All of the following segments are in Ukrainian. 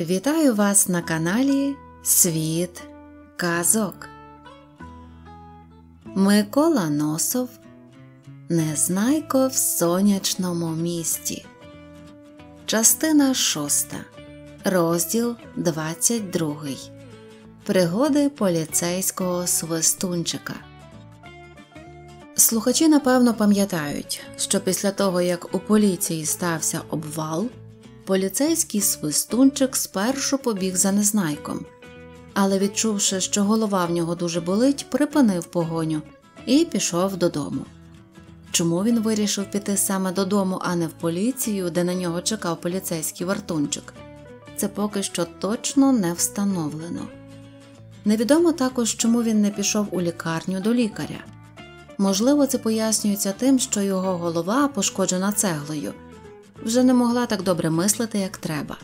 Вітаю вас на каналі Світ Казок. Микола Носов Незнайко в сонячному місті. Частина 6. Розділ 22. Пригоди поліцейського свистунчика. Слухачі напевно пам'ятають, що після того, як у поліції стався обвал поліцейський свистунчик спершу побіг за незнайком, але, відчувши, що голова в нього дуже болить, припинив погоню і пішов додому. Чому він вирішив піти саме додому, а не в поліцію, де на нього чекав поліцейський вартунчик, це поки що точно не встановлено. Невідомо також, чому він не пішов у лікарню до лікаря. Можливо, це пояснюється тим, що його голова пошкоджена цеглою вже не могла так добре мислити, як треба.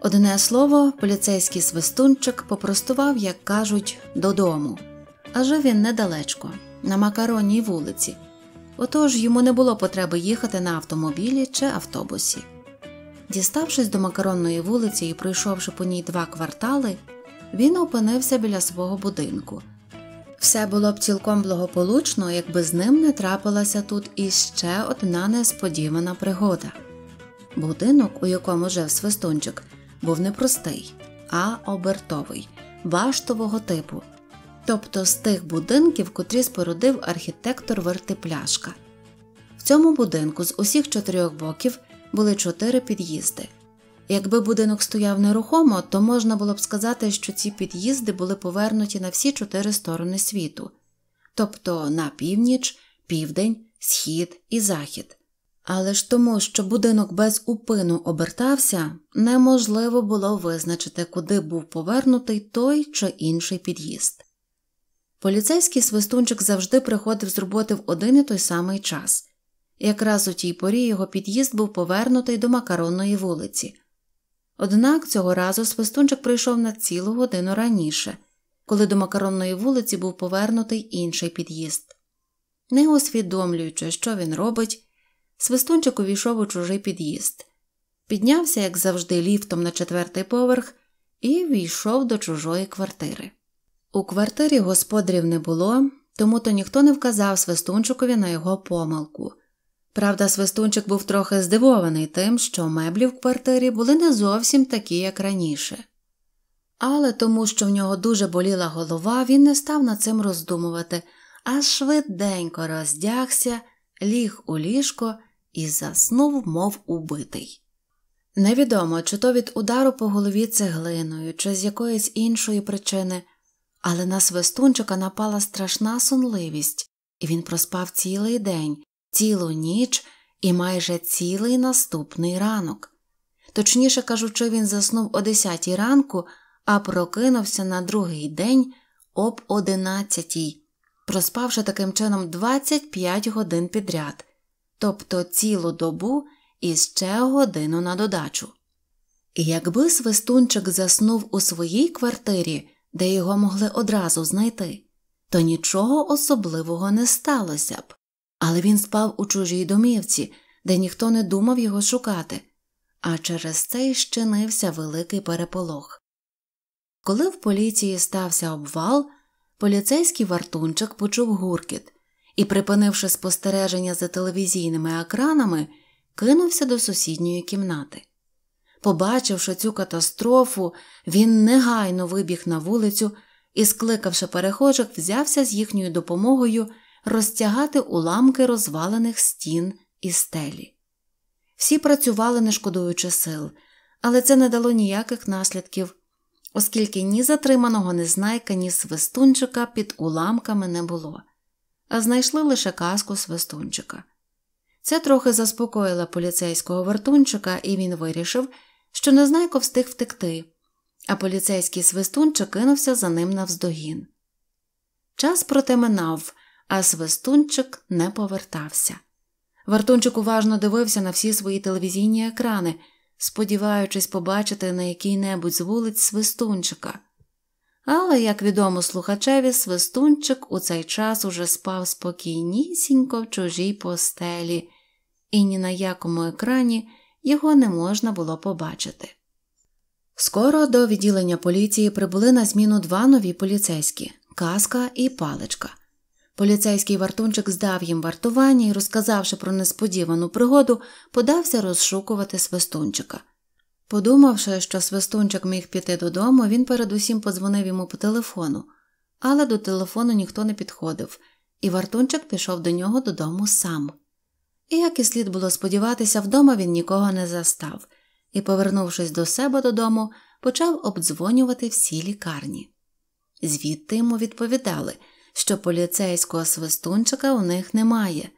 Одне слово, поліцейський свистунчик попростував, як кажуть, додому, а жив він недалечко, на макаронній вулиці, отож йому не було потреби їхати на автомобілі чи автобусі. Діставшись до макаронної вулиці і пройшовши по ній два квартали, він опинився біля свого будинку. Все було б цілком благополучно, якби з ним не трапилася тут іще одна несподівана пригода. Будинок, у якому жив свистунчик, був не простий, а обертовий, баштового типу, тобто з тих будинків, котрі спорудив архітектор Вертипляшка. В цьому будинку з усіх чотирьох боків були чотири під'їзди. Якби будинок стояв нерухомо, то можна було б сказати, що ці під'їзди були повернуті на всі чотири сторони світу, тобто на північ, південь, схід і захід. Але ж тому, що будинок без упину обертався, неможливо було визначити, куди був повернутий той чи інший під'їзд. Поліцейський свистунчик завжди приходив з роботи в один і той самий час, якраз у тій порі його під'їзд був повернутий до макаронної вулиці. Однак цього разу свистунчик прийшов на цілу годину раніше, коли до макаронної вулиці був повернутий інший під'їзд. Не усвідомлюючи, що він робить. Свистунчик увійшов у чужий під'їзд, піднявся, як завжди, ліфтом на четвертий поверх і війшов до чужої квартири. У квартирі господарів не було, тому то ніхто не вказав свистунчикові на його помилку. Правда, свистунчик був трохи здивований тим, що меблі в квартирі були не зовсім такі, як раніше. Але тому, що в нього дуже боліла голова, він не став над цим роздумувати, а швиденько роздягся, ліг у ліжко і заснув, мов убитий. Невідомо, чи то від удару по голові цеглиною, чи з якоїсь іншої причини, але на свистунчика напала страшна сонливість, і він проспав цілий день, цілу ніч і майже цілий наступний ранок. Точніше кажучи, він заснув о 10 ранку, а прокинувся на другий день об 11, проспавши таким чином 25 годин підряд тобто цілу добу і ще годину на додачу. І якби свистунчик заснув у своїй квартирі, де його могли одразу знайти, то нічого особливого не сталося б, але він спав у чужій домівці, де ніхто не думав його шукати, а через це й щинився великий переполох. Коли в поліції стався обвал, поліцейський вартунчик почув гуркіт і, припинивши спостереження за телевізійними екранами, кинувся до сусідньої кімнати. Побачивши цю катастрофу, він негайно вибіг на вулицю і, скликавши перехожих, взявся з їхньою допомогою розтягати уламки розвалених стін і стелі. Всі працювали, не шкодуючи сил, але це не дало ніяких наслідків, оскільки ні затриманого незнайка, ні свистунчика під уламками не було а знайшли лише каску свистунчика. Це трохи заспокоїло поліцейського вертунчика, і він вирішив, що Незнайко встиг втекти, а поліцейський свистунчик кинувся за ним навздогін. Час проте минав, а свистунчик не повертався. Вартунчик уважно дивився на всі свої телевізійні екрани, сподіваючись побачити на якій небудь з вулиць свистунчика. Але, як відомо слухачеві, свистунчик у цей час уже спав спокійнісінько в чужій постелі, і ні на якому екрані його не можна було побачити. Скоро до відділення поліції прибули на зміну два нові поліцейські казка і паличка. Поліцейський вартунчик здав їм вартування і, розказавши про несподівану пригоду, подався розшукувати свистунчика. Подумавши, що свистунчик міг піти додому, він передусім подзвонив йому по телефону, але до телефону ніхто не підходив, і вартунчик пішов до нього додому сам. І як і слід було сподіватися, вдома він нікого не застав і, повернувшись до себе додому, почав обдзвонювати всі лікарні. Звідти йому відповідали, що поліцейського свистунчика у них немає.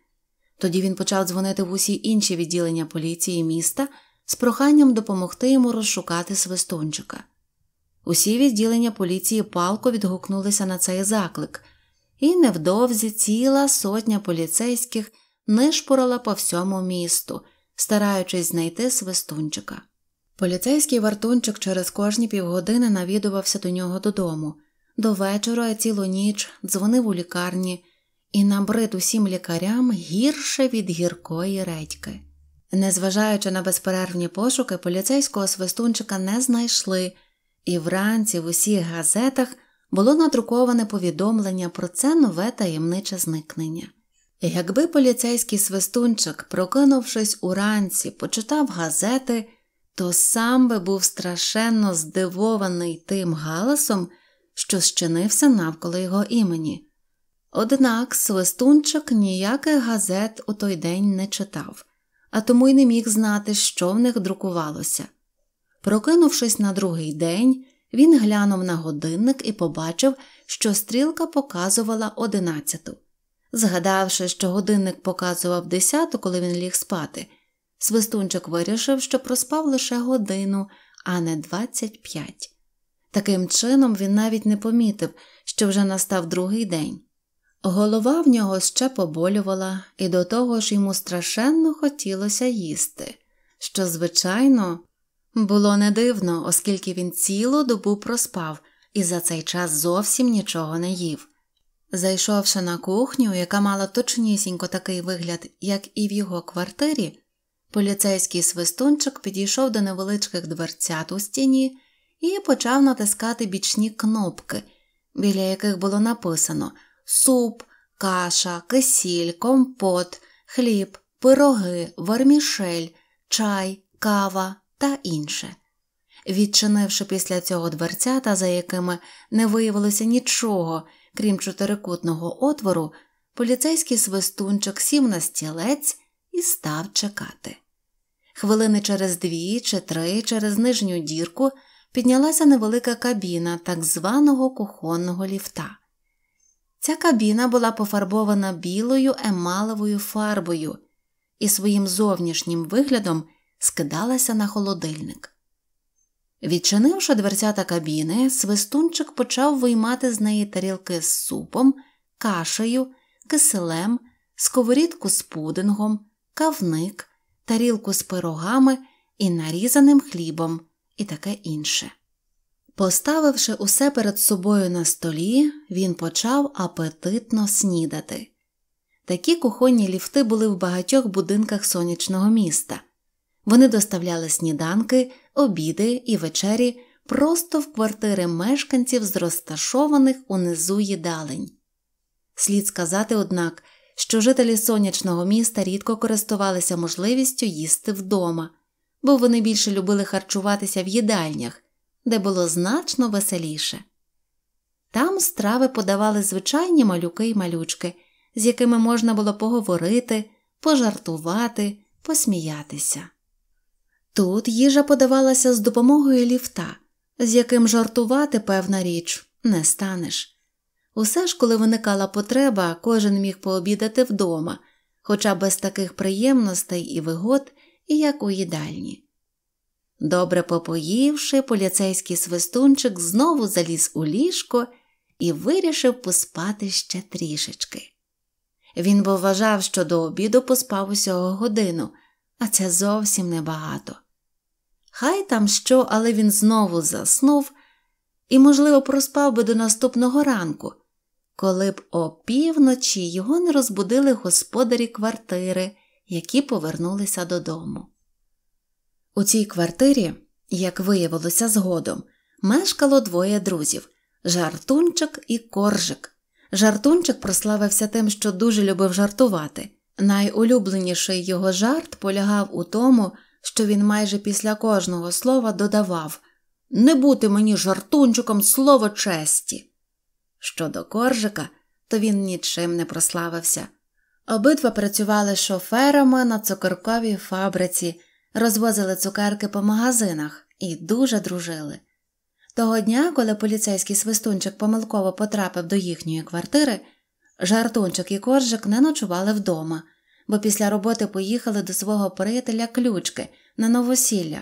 Тоді він почав дзвонити в усі інші відділення поліції міста з проханням допомогти йому розшукати свистунчика. Усі відділення поліції палко відгукнулися на цей заклик, і невдовзі ціла сотня поліцейських нишпорила по всьому місту, стараючись знайти свистунчика. Поліцейський вартунчик через кожні півгодини навідувався до нього додому, до вечора цілу ніч дзвонив у лікарні і набрид усім лікарям гірше від гіркої редьки. Незважаючи на безперервні пошуки, поліцейського свистунчика не знайшли, і вранці в усіх газетах було надруковане повідомлення про це нове таємниче зникнення. Якби поліцейський свистунчик, прокинувшись уранці, почитав газети, то сам би був страшенно здивований тим галасом, що щинився навколо його імені. Однак свистунчик ніяких газет у той день не читав а тому й не міг знати, що в них друкувалося. Прокинувшись на другий день, він глянув на годинник і побачив, що стрілка показувала одинадцяту. Згадавши, що годинник показував десяту, коли він ліг спати, свистунчик вирішив, що проспав лише годину, а не двадцять п'ять. Таким чином, він навіть не помітив, що вже настав другий день. Голова в нього ще поболювала, і до того ж йому страшенно хотілося їсти, що, звичайно, було не дивно, оскільки він цілу добу проспав і за цей час зовсім нічого не їв. Зайшовши на кухню, яка мала точнісінько такий вигляд, як і в його квартирі, поліцейський свистунчик підійшов до невеличких дверцят у стіні і почав натискати бічні кнопки, біля яких було написано – суп, каша, кисіль, компот, хліб, пироги, вермішель, чай, кава та інше. Відчинивши після цього дверцята, за якими не виявилося нічого, крім чотирикутного отвору, поліцейський свистунчик сів на стілець і став чекати. Хвилини через дві чи три через нижню дірку піднялася невелика кабіна так званого кухонного ліфта. Ця кабіна була пофарбована білою емаловою фарбою і своїм зовнішнім виглядом скидалася на холодильник. Відчинивши дверцята кабіни, свистунчик почав виймати з неї тарілки з супом, кашею, киселем, сковорідку з пудингом, кавник, тарілку з пирогами і нарізаним хлібом і таке інше. Поставивши усе перед собою на столі, він почав апетитно снідати. Такі кухонні ліфти були в багатьох будинках сонячного міста. Вони доставляли сніданки, обіди і вечері просто в квартири мешканців з розташованих унизу їдалень. Слід сказати, однак, що жителі сонячного міста рідко користувалися можливістю їсти вдома, бо вони більше любили харчуватися в їдальнях де було значно веселіше. Там страви подавали звичайні малюки й малючки, з якими можна було поговорити, пожартувати, посміятися. Тут їжа подавалася з допомогою ліфта, з яким жартувати певна річ не станеш. Усе ж, коли виникала потреба, кожен міг пообідати вдома, хоча без таких приємностей і вигод, як у їдальні. Добре попоївши, поліцейський свистунчик знову заліз у ліжко і вирішив поспати ще трішечки. Він бо вважав, що до обіду поспав усього годину, а це зовсім небагато. Хай там що, але він знову заснув і, можливо, проспав би до наступного ранку, коли б опівночі його не розбудили господарі квартири, які повернулися додому. У цій квартирі, як виявилося згодом, мешкало двоє друзів жартунчик і коржик. Жартунчик прославився тим, що дуже любив жартувати. Найулюбленіший його жарт полягав у тому, що він майже після кожного слова додавав Не бути мені жартунчиком слово честі. Щодо коржика, то він нічим не прославився. Обидва працювали шоферами на цукорковій фабриці розвозили цукерки по магазинах і дуже дружили. Того дня, коли поліцейський свистунчик помилково потрапив до їхньої квартири, жартунчик і коржик не ночували вдома, бо після роботи поїхали до свого приятеля ключки на новосілля,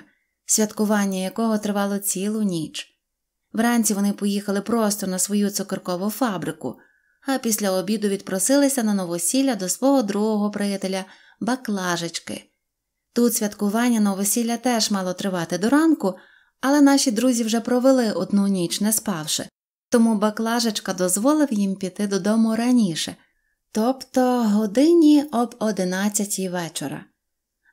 святкування якого тривало цілу ніч. Вранці вони поїхали просто на свою цукеркову фабрику, а після обіду відпросилися на новосілля до свого другого приятеля баклажечки. Тут святкування новосілля теж мало тривати до ранку, але наші друзі вже провели одну ніч, не спавши, тому баклажечка дозволив їм піти додому раніше, тобто годині об одинадцятій вечора.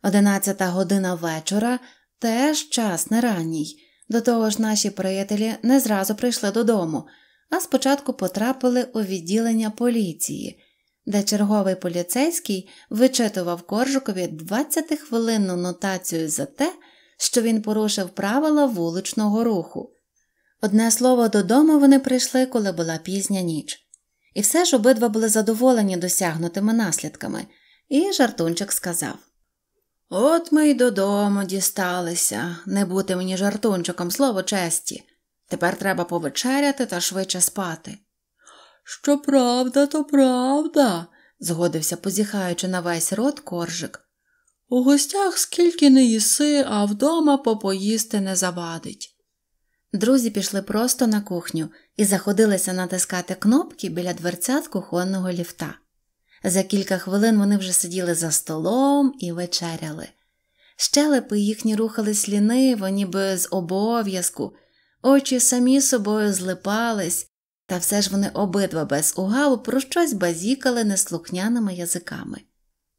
Одинадцята година вечора теж час не ранній, до того ж наші приятелі не зразу прийшли додому, а спочатку потрапили у відділення поліції де черговий поліцейський вичитував коржукові 20-хвилинну нотацію за те, що він порушив правила вуличного руху. Одне слово, додому вони прийшли, коли була пізня ніч, і все ж обидва були задоволені досягнутими наслідками, і жартунчик сказав От ми й додому дісталися, не бути мені жартунчиком слово честі. Тепер треба повечеряти та швидше спати. Що правда, то правда, згодився, позіхаючи на весь рот коржик. У гостях скільки не їси, а вдома попоїсти не завадить. Друзі пішли просто на кухню і заходилися натискати кнопки біля дверцят кухонного ліфта. За кілька хвилин вони вже сиділи за столом і вечеряли. Щелепи їхні рухались ліниво, ніби з обов'язку, очі самі собою злипались, та все ж вони обидва без угаву про щось базікали неслухняними язиками.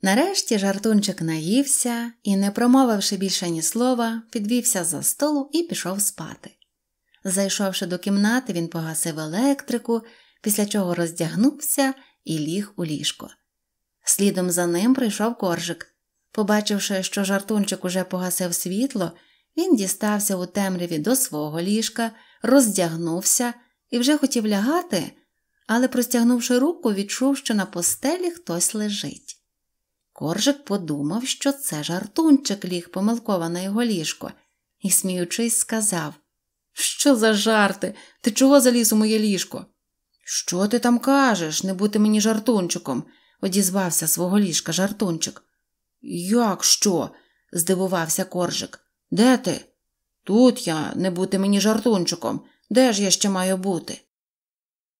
Нарешті жартунчик наївся і, не промовивши більше ні слова, підвівся за столу і пішов спати. Зайшовши до кімнати, він погасив електрику, після чого роздягнувся і ліг у ліжко. Слідом за ним прийшов коржик. Побачивши, що жартунчик уже погасив світло, він дістався у темряві до свого ліжка, роздягнувся і вже хотів лягати, але, простягнувши руку, відчув, що на постелі хтось лежить. Коржик подумав, що це жартунчик ліг помилково на його ліжко, і, сміючись, сказав Що за жарти? Ти чого заліз у моє ліжко? Що ти там кажеш, не бути мені жартунчиком, одізвався свого ліжка жартунчик. Як що? здивувався коржик. Де ти? Тут я, не бути мені жартунчиком. Де ж я ще маю бути?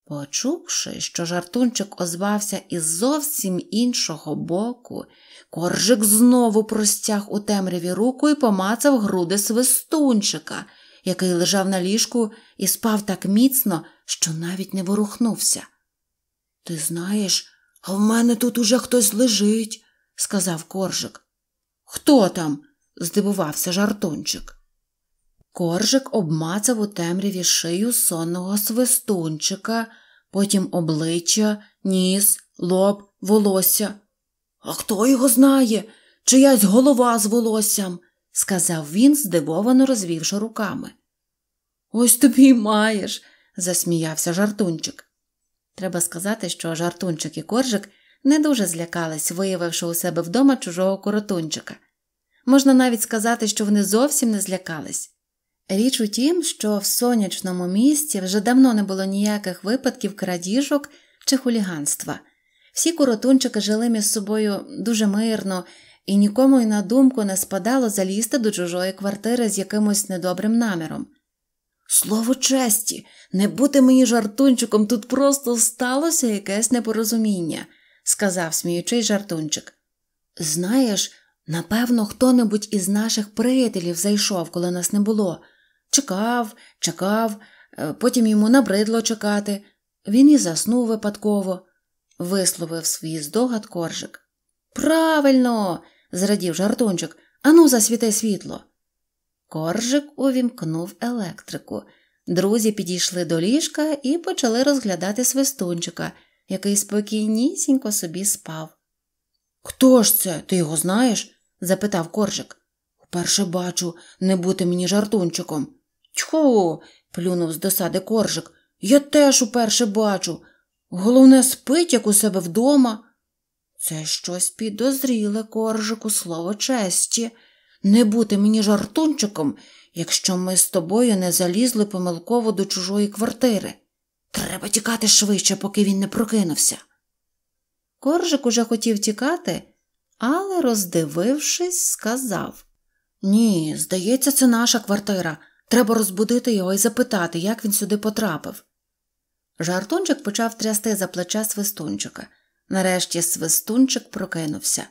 Почувши, що жартунчик озвався із зовсім іншого боку, коржик знову простяг у темряві руку і помацав груди свистунчика, який лежав на ліжку і спав так міцно, що навіть не ворухнувся. Ти знаєш, а в мене тут уже хтось лежить, сказав коржик. Хто там? здивувався жартунчик. Коржик обмацав у темряві шию сонного свистунчика, потім обличчя, ніс, лоб, волосся. А хто його знає? Чиясь голова з волоссям, сказав він, здивовано розвівши руками. Ось тобі й маєш, засміявся жартунчик. Треба сказати, що жартунчик і коржик не дуже злякались, виявивши у себе вдома чужого коротунчика. Можна навіть сказати, що вони зовсім не злякались. Річ у тім, що в сонячному місті вже давно не було ніяких випадків крадіжок чи хуліганства. Всі коротунчики жили між собою дуже мирно, і нікому й на думку не спадало залізти до чужої квартири з якимось недобрим наміром. Слово честі, не бути мені жартунчиком, тут просто сталося якесь непорозуміння, сказав сміючий жартунчик. Знаєш, напевно, хто небудь із наших приятелів зайшов, коли нас не було. Чекав, чекав, е, потім йому набридло чекати. Він і заснув випадково, висловив свій здогад коржик. Правильно, зрадів жартунчик. Ану, засвіти світло. Коржик увімкнув електрику. Друзі підійшли до ліжка і почали розглядати свистунчика, який спокійнісінько собі спав. Хто ж це? Ти його знаєш? запитав коржик. Вперше бачу, не бути мені жартунчиком. Тьху. плюнув з досади коржик. Я теж уперше бачу. Головне, спить, як у себе вдома. Це щось підозріле, коржику, слово честі. Не бути мені жартунчиком, якщо ми з тобою не залізли помилково до чужої квартири. Треба тікати швидше, поки він не прокинувся. Коржик уже хотів тікати, але, роздивившись, сказав Ні, здається, це наша квартира. Треба розбудити його і запитати, як він сюди потрапив. Жартунчик почав трясти за плече свистунчика. Нарешті свистунчик прокинувся.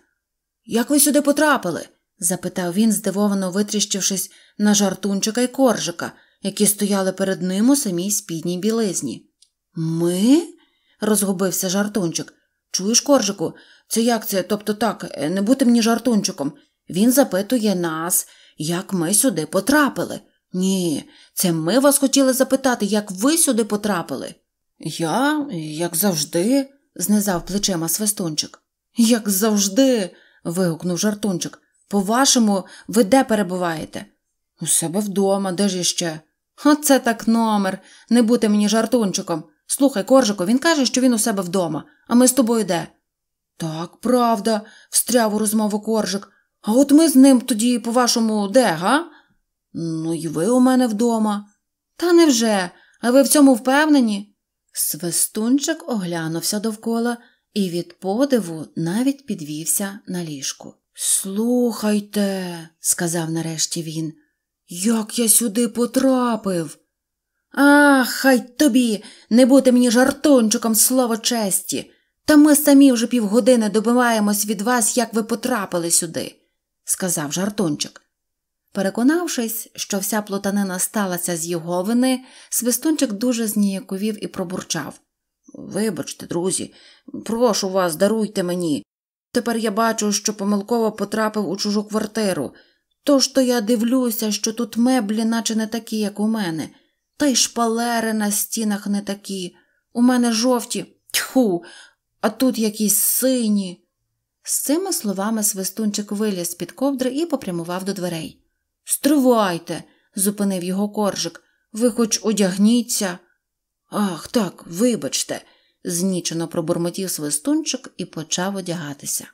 Як ви сюди потрапили? запитав він, здивовано витріщившись на жартунчика й коржика, які стояли перед ним у самій спідній білизні. Ми? розгубився жартунчик. Чуєш, коржику, це як це, тобто так, не бути мені жартунчиком. Він запитує нас, як ми сюди потрапили. Ні, це ми вас хотіли запитати, як ви сюди потрапили. Я, як завжди, знизав плечима свистунчик. Як завжди. вигукнув жартунчик. По вашому, ви де перебуваєте? У себе вдома, де ж іще? Оце так номер. Не бути мені жартунчиком. Слухай, Коржико, він каже, що він у себе вдома, а ми з тобою де? Так, правда, встряв у розмову коржик. А от ми з ним тоді, по вашому, де, га? Ну, і ви у мене вдома. Та невже? А ви в цьому впевнені? Свистунчик оглянувся довкола і від подиву навіть підвівся на ліжку. Слухайте, сказав нарешті він, як я сюди потрапив. Ах, хай тобі не бути мені жартончиком слово честі. Та ми самі вже півгодини добиваємось від вас, як ви потрапили сюди, сказав жартончик. Переконавшись, що вся плутанина сталася з його вини, свистунчик дуже зніяковів і пробурчав Вибачте, друзі, прошу вас, даруйте мені. Тепер я бачу, що помилково потрапив у чужу квартиру. Тож то я дивлюся, що тут меблі, наче не такі, як у мене, та й шпалери на стінах не такі. У мене жовті, тьху, а тут якісь сині. З цими словами свистунчик виліз з під ковдри і попрямував до дверей. Стривайте, зупинив його коржик. Ви хоч одягніться. Ах, так, вибачте, знічено пробурмотів свистунчик і почав одягатися.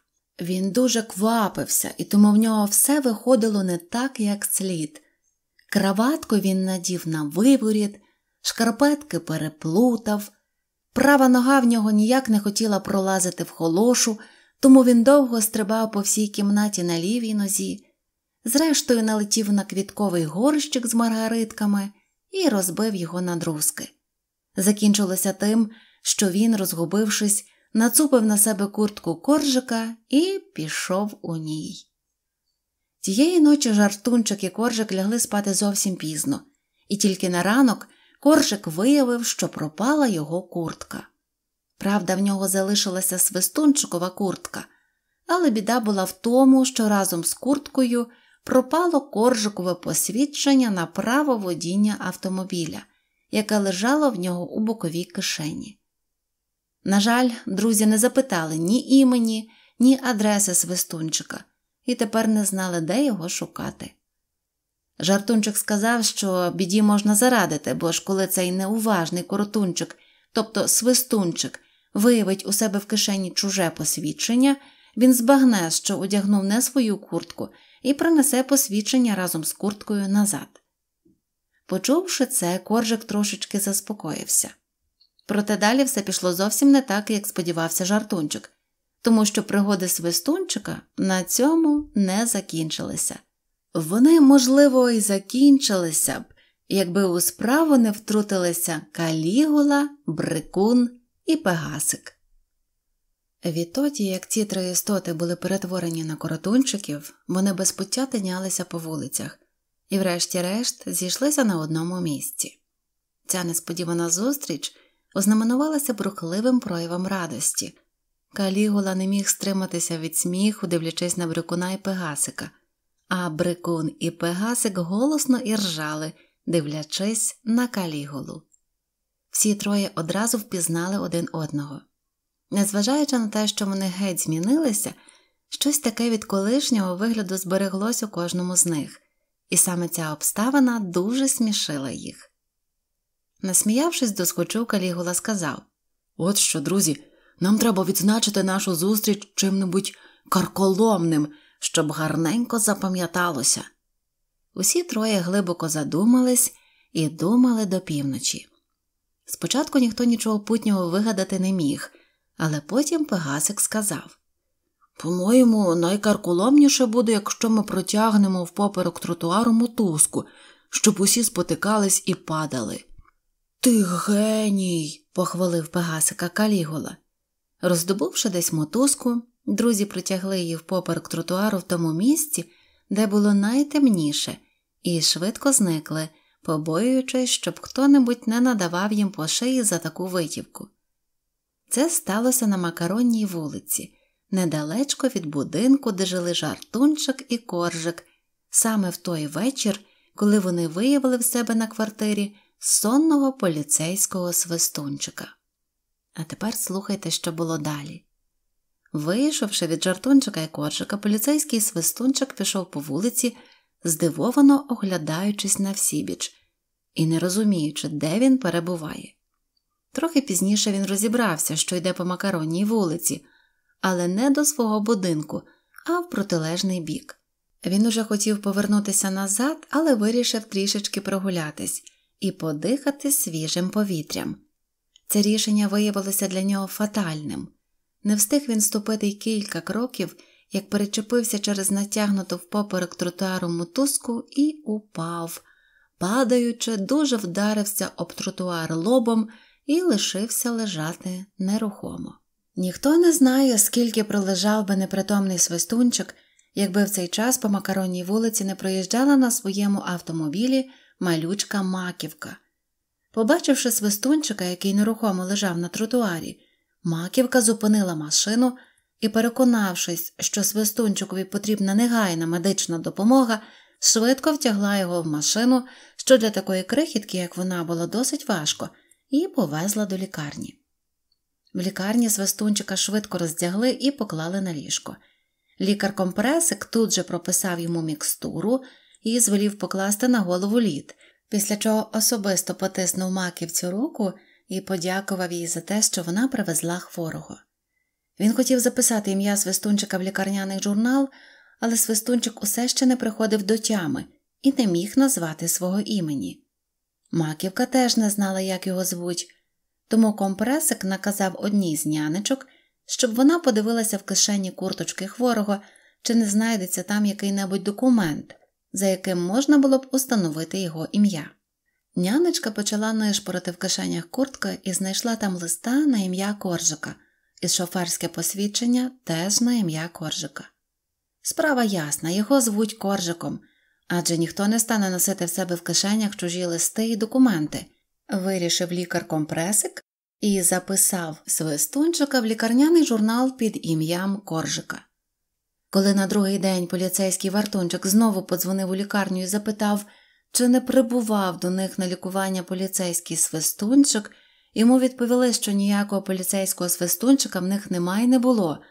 Він дуже квапився, і тому в нього все виходило не так, як слід. Краватку він надів на виворіт, шкарпетки переплутав. Права нога в нього ніяк не хотіла пролазити в холошу, тому він довго стрибав по всій кімнаті на лівій нозі зрештою налетів на квітковий горщик з маргаритками і розбив його на друзки. Закінчилося тим, що він, розгубившись, нацупив на себе куртку коржика і пішов у ній. Тієї ночі жартунчик і коржик лягли спати зовсім пізно, і тільки на ранок коржик виявив, що пропала його куртка. Правда, в нього залишилася свистунчикова куртка, але біда була в тому, що разом з курткою пропало коржикове посвідчення на право водіння автомобіля, яке лежало в нього у боковій кишені. На жаль, друзі не запитали ні імені, ні адреси свистунчика і тепер не знали, де його шукати. Жартунчик сказав, що біді можна зарадити, бо ж коли цей неуважний коротунчик, тобто свистунчик, виявить у себе в кишені чуже посвідчення, він збагне, що одягнув не свою куртку і принесе посвідчення разом з курткою назад. Почувши це, коржик трошечки заспокоївся. Проте далі все пішло зовсім не так, як сподівався жартунчик, тому що пригоди свистунчика на цьому не закінчилися. Вони, можливо, і закінчилися б, якби у справу не втрутилися калігула, брикун і пегасик. Відтоді, як ці три істоти були перетворені на коротунчиків, вони без пуття тинялися по вулицях і, врешті-решт, зійшлися на одному місці. Ця несподівана зустріч ознаменувалася брухливим проявом радості. Калігула не міг стриматися від сміху, дивлячись на брикуна і пегасика, а брикун і пегасик голосно іржали, дивлячись на калігулу. Всі троє одразу впізнали один одного. Незважаючи на те, що вони геть змінилися, щось таке від колишнього вигляду збереглось у кожному з них, і саме ця обставина дуже смішила їх. Насміявшись до схочу, Калігула сказав От що, друзі, нам треба відзначити нашу зустріч чим-небудь карколомним, щоб гарненько запам'яталося. Усі троє глибоко задумались і думали до півночі. Спочатку ніхто нічого путнього вигадати не міг. Але потім Пегасик сказав По-моєму, найкарколомніше буде, якщо ми протягнемо в поперек тротуару мотузку, щоб усі спотикались і падали. Ти геній, похвалив Пегасика Калігола. Роздобувши десь мотузку, друзі притягли її впоперек тротуару в тому місці, де було найтемніше, і швидко зникли, побоюючись, щоб хто небудь не надавав їм по шиї за таку витівку. Це сталося на Макаронній вулиці, недалечко від будинку, де жили жартунчик і коржик, саме в той вечір, коли вони виявили в себе на квартирі сонного поліцейського свистунчика. А тепер слухайте, що було далі. Вийшовши від жартунчика і коржика, поліцейський свистунчик пішов по вулиці, здивовано оглядаючись на всібіч і не розуміючи, де він перебуває. Трохи пізніше він розібрався, що йде по макаронній вулиці, але не до свого будинку, а в протилежний бік. Він уже хотів повернутися назад, але вирішив трішечки прогулятись і подихати свіжим повітрям. Це рішення виявилося для нього фатальним. Не встиг він ступити й кілька кроків, як перечепився через натягнуту впоперек тротуару мотузку і упав, падаючи, дуже вдарився об тротуар лобом і лишився лежати нерухомо. Ніхто не знає, скільки пролежав би непритомний свистунчик, якби в цей час по макаронній вулиці не проїжджала на своєму автомобілі малючка маківка. Побачивши свистунчика, який нерухомо лежав на тротуарі, маківка зупинила машину і, переконавшись, що свистунчикові потрібна негайна медична допомога, швидко втягла його в машину, що для такої крихітки, як вона, було досить важко і повезла до лікарні. В лікарні свистунчика швидко роздягли і поклали на ліжко. Лікар компресик тут же прописав йому мікстуру і звелів покласти на голову лід, після чого особисто потиснув цю руку і подякував їй за те, що вона привезла хворого. Він хотів записати ім'я свистунчика в лікарняний журнал, але свистунчик усе ще не приходив до тями і не міг назвати свого імені. Маківка теж не знала, як його звуть, тому компресик наказав одній з нянечок, щоб вона подивилася в кишені курточки хворого, чи не знайдеться там який-небудь документ, за яким можна було б установити його ім'я. Нянечка почала нишпорити в кишенях куртки і знайшла там листа на ім'я коржика, і шоферське посвідчення теж на ім'я коржика. Справа ясна, його звуть коржиком адже ніхто не стане носити в себе в кишенях чужі листи і документи, вирішив лікар компресик і записав свистунчика в лікарняний журнал під ім'ям Коржика. Коли на другий день поліцейський вартунчик знову подзвонив у лікарню і запитав, чи не прибував до них на лікування поліцейський свистунчик, йому відповіли, що ніякого поліцейського свистунчика в них немає і не було,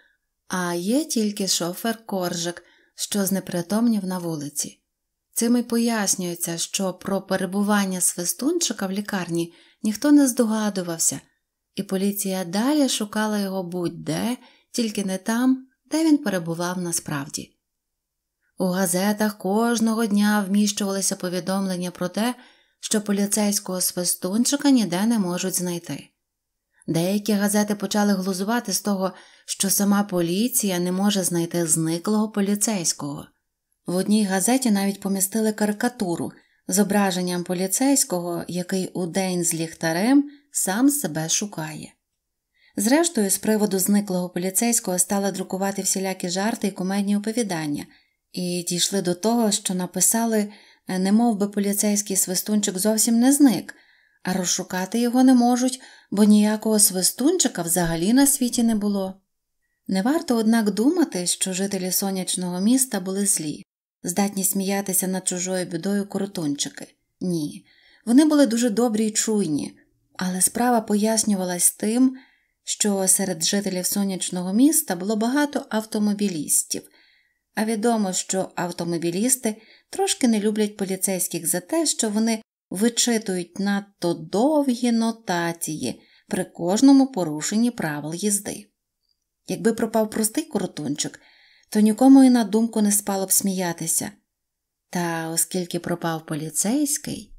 а є тільки шофер коржик, що знепритомнів на вулиці. Цим і пояснюється, що про перебування свистунчика в лікарні ніхто не здогадувався, і поліція далі шукала його будь-де, тільки не там, де він перебував насправді. У газетах кожного дня вміщувалися повідомлення про те, що поліцейського свистунчика ніде не можуть знайти. Деякі газети почали глузувати з того, що сама поліція не може знайти зниклого поліцейського. В одній газеті навіть помістили карикатуру зображенням поліцейського, який у день з ліхтарем сам себе шукає. Зрештою, з приводу зниклого поліцейського стали друкувати всілякі жарти і комедні оповідання, і дійшли до того, що написали, «Е, немов би поліцейський свистунчик зовсім не зник, а розшукати його не можуть, бо ніякого свистунчика взагалі на світі не було. Не варто, однак, думати, що жителі сонячного міста були злі здатні сміятися над чужою бідою коротончики. Ні. Вони були дуже добрі й чуйні, але справа пояснювалась тим, що серед жителів сонячного міста було багато автомобілістів, а відомо, що автомобілісти трошки не люблять поліцейських за те, що вони вичитують надто довгі нотації при кожному порушенні правил їзди. Якби пропав простий коротунчик – то нікому і на думку не спало б сміятися. Та оскільки пропав поліцейський,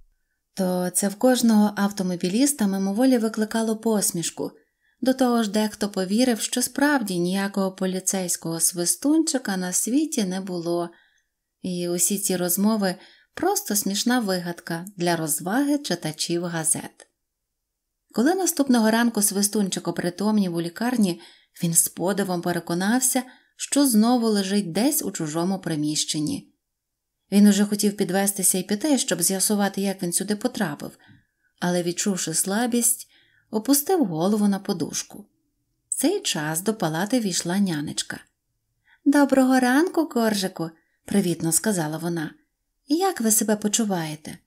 то це в кожного автомобіліста мимоволі викликало посмішку. До того ж, дехто повірив, що справді ніякого поліцейського свистунчика на світі не було, і усі ці розмови просто смішна вигадка для розваги читачів газет. Коли наступного ранку свистунчик опритомнів у лікарні, він з подивом переконався, що знову лежить десь у чужому приміщенні. Він уже хотів підвестися і піти, щоб з'ясувати, як він сюди потрапив, але, відчувши слабість, опустив голову на подушку. В цей час до палати війшла нянечка. Доброго ранку, коржику, привітно сказала вона. Як ви себе почуваєте?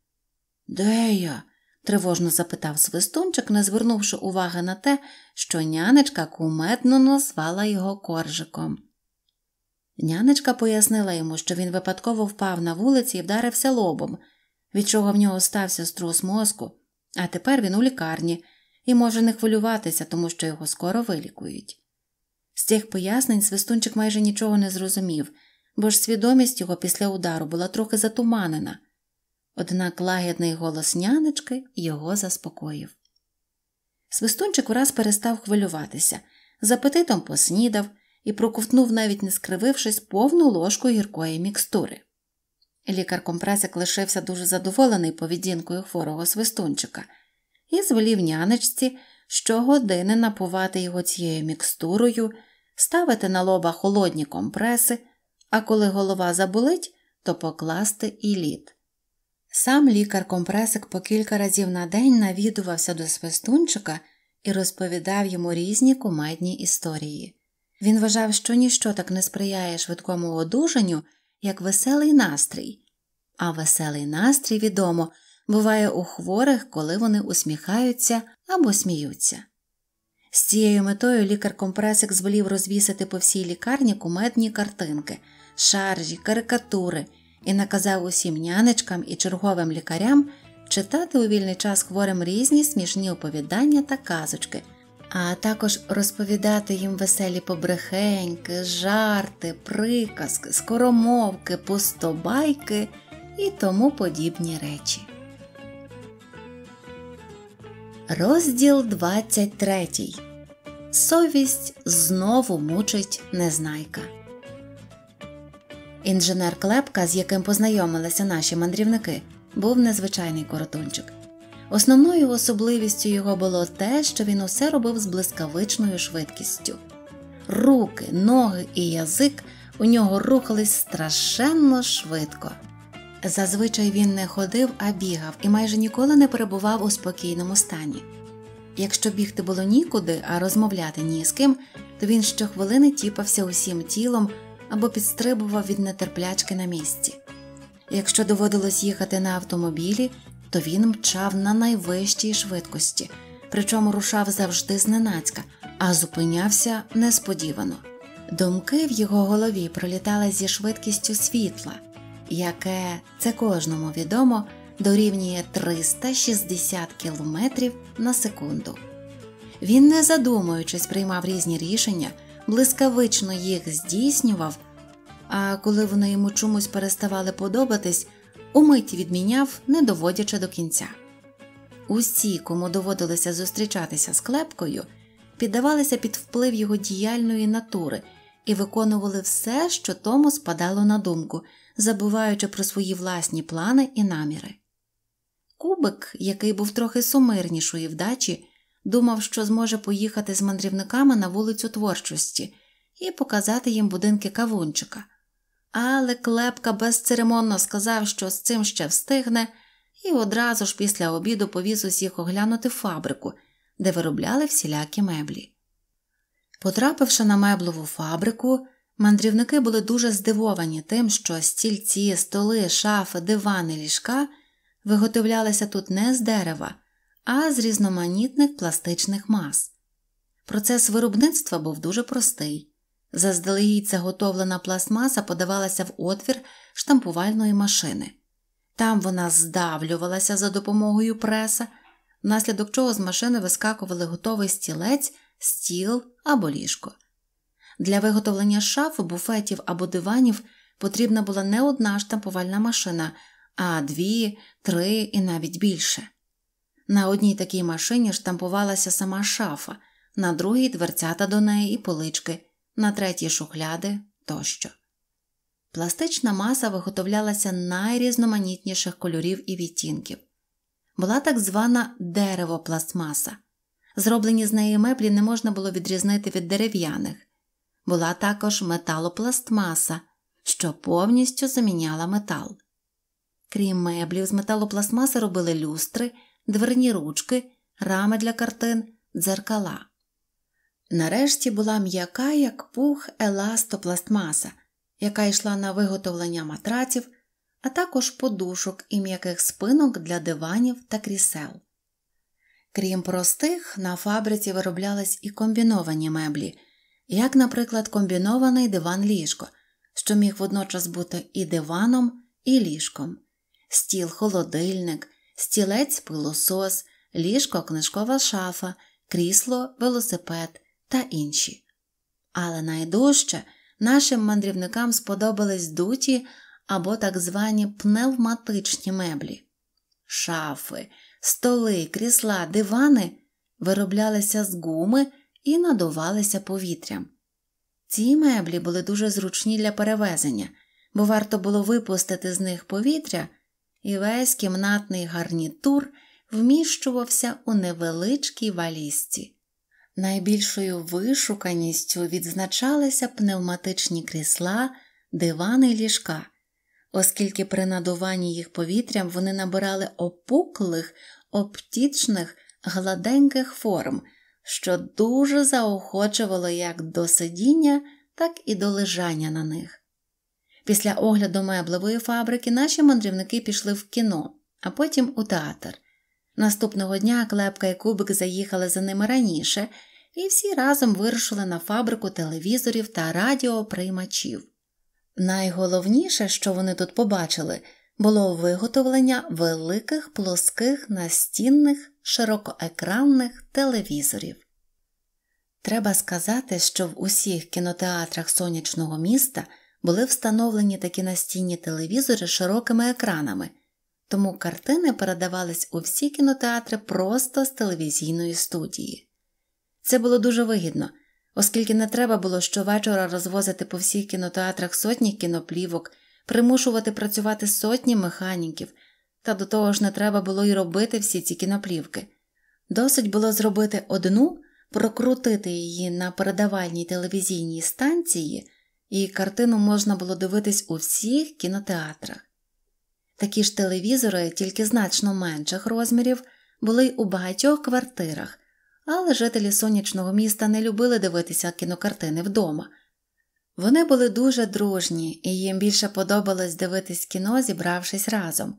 Де я? тривожно запитав свистунчик, не звернувши уваги на те, що нянечка куметно назвала його коржиком. Нянечка пояснила йому, що він випадково впав на вулиці і вдарився лобом, від чого в нього стався струс мозку, а тепер він у лікарні і може не хвилюватися, тому що його скоро вилікують. З цих пояснень свистунчик майже нічого не зрозумів, бо ж свідомість його після удару була трохи затуманена. Однак лагідний голос нянечки його заспокоїв. Свистунчик ураз перестав хвилюватися, з апетитом поснідав і проковтнув, навіть не скривившись, повну ложку гіркої мікстури. Лікар компресик лишився дуже задоволений поведінкою хворого свистунчика і звелів нянечці щогодини напувати його цією мікстурою, ставити на лоба холодні компреси, а коли голова заболить, то покласти і лід. Сам лікар компресик по кілька разів на день навідувався до свистунчика і розповідав йому різні кумедні історії. Він вважав, що ніщо так не сприяє швидкому одужанню, як веселий настрій, а веселий настрій відомо буває у хворих, коли вони усміхаються або сміються. З цією метою лікар компресик звелів розвісити по всій лікарні кумедні картинки, шаржі, карикатури і наказав усім нянечкам і черговим лікарям читати у вільний час хворим різні смішні оповідання та казочки а також розповідати їм веселі побрехеньки, жарти, приказки, скоромовки, пустобайки і тому подібні речі. Розділ 23. Совість знову мучить незнайка. Інженер Клепка, з яким познайомилися наші мандрівники, був незвичайний коротунчик. Основною особливістю його було те, що він усе робив з блискавичною швидкістю. Руки, ноги і язик у нього рухались страшенно швидко. Зазвичай він не ходив, а бігав і майже ніколи не перебував у спокійному стані. Якщо бігти було нікуди, а розмовляти ні з ким, то він щохвилини тіпався усім тілом або підстрибував від нетерплячки на місці. Якщо доводилось їхати на автомобілі, то він мчав на найвищій швидкості, причому рушав завжди зненацька, а зупинявся несподівано. Думки в його голові пролітали зі швидкістю світла, яке це кожному відомо дорівнює 360 км на секунду. Він, не задумуючись, приймав різні рішення, блискавично їх здійснював, а коли вони йому чомусь переставали подобатись, умить відміняв, не доводячи до кінця. Усі, кому доводилося зустрічатися з клепкою, піддавалися під вплив його діяльної натури і виконували все, що тому спадало на думку, забуваючи про свої власні плани і наміри. Кубик, який був трохи сумирнішої вдачі, думав, що зможе поїхати з мандрівниками на вулицю творчості і показати їм будинки кавунчика але клепка безцеремонно сказав, що з цим ще встигне, і одразу ж після обіду повіз усіх оглянути фабрику, де виробляли всілякі меблі. Потрапивши на меблову фабрику, мандрівники були дуже здивовані тим, що стільці, столи, шафи, дивани, ліжка виготовлялися тут не з дерева, а з різноманітних пластичних мас. Процес виробництва був дуже простий. Заздалегідь заготовлена пластмаса подавалася в отвір штампувальної машини. Там вона здавлювалася за допомогою преса, внаслідок чого з машини вискакували готовий стілець, стіл або ліжко. Для виготовлення шаф, буфетів або диванів потрібна була не одна штампувальна машина, а дві, три і навіть більше. На одній такій машині штампувалася сама шафа, на другій дверцята до неї і полички на третій шухляди тощо. Пластична маса виготовлялася найрізноманітніших кольорів і відтінків. Була так звана деревопластмаса. Зроблені з неї меблі не можна було відрізнити від дерев'яних, була також металопластмаса, що повністю заміняла метал. Крім меблів, з металопластмаси робили люстри, дверні ручки, рами для картин, дзеркала. Нарешті була м'яка, як пух еластопластмаса, яка йшла на виготовлення матраців, а також подушок і м'яких спинок для диванів та крісел. Крім простих, на фабриці вироблялись і комбіновані меблі, як, наприклад, комбінований диван ліжко, що міг водночас бути і диваном, і ліжком, стіл холодильник, стілець пилосос, ліжко книжкова шафа, крісло велосипед та інші. Але найдужче нашим мандрівникам сподобались дуті або так звані пневматичні меблі. Шафи, столи, крісла, дивани вироблялися з гуми і надувалися повітрям. Ці меблі були дуже зручні для перевезення, бо варто було випустити з них повітря, і весь кімнатний гарнітур вміщувався у невеличкій валізці. Найбільшою вишуканістю відзначалися пневматичні крісла, дивани і ліжка, оскільки при надуванні їх повітрям вони набирали опуклих, обтічних, гладеньких форм, що дуже заохочувало як до сидіння, так і до лежання на них. Після огляду меблевої фабрики наші мандрівники пішли в кіно, а потім у театр. Наступного дня клепка і кубик заїхали за ними раніше, і всі разом вирушили на фабрику телевізорів та радіоприймачів. Найголовніше, що вони тут побачили, було виготовлення великих плоских настінних широкоекранних телевізорів. Треба сказати, що в усіх кінотеатрах сонячного міста були встановлені такі настінні телевізори з широкими екранами тому картини передавались у всі кінотеатри просто з телевізійної студії. Це було дуже вигідно, оскільки не треба було щовечора розвозити по всіх кінотеатрах сотні кіноплівок, примушувати працювати сотні механіків, та до того ж не треба було й робити всі ці кіноплівки. Досить було зробити одну, прокрутити її на передавальній телевізійній станції, і картину можна було дивитись у всіх кінотеатрах. Такі ж телевізори, тільки значно менших розмірів, були у багатьох квартирах, але жителі сонячного міста не любили дивитися кінокартини вдома. Вони були дуже дружні, і їм більше подобалось дивитись кіно, зібравшись разом.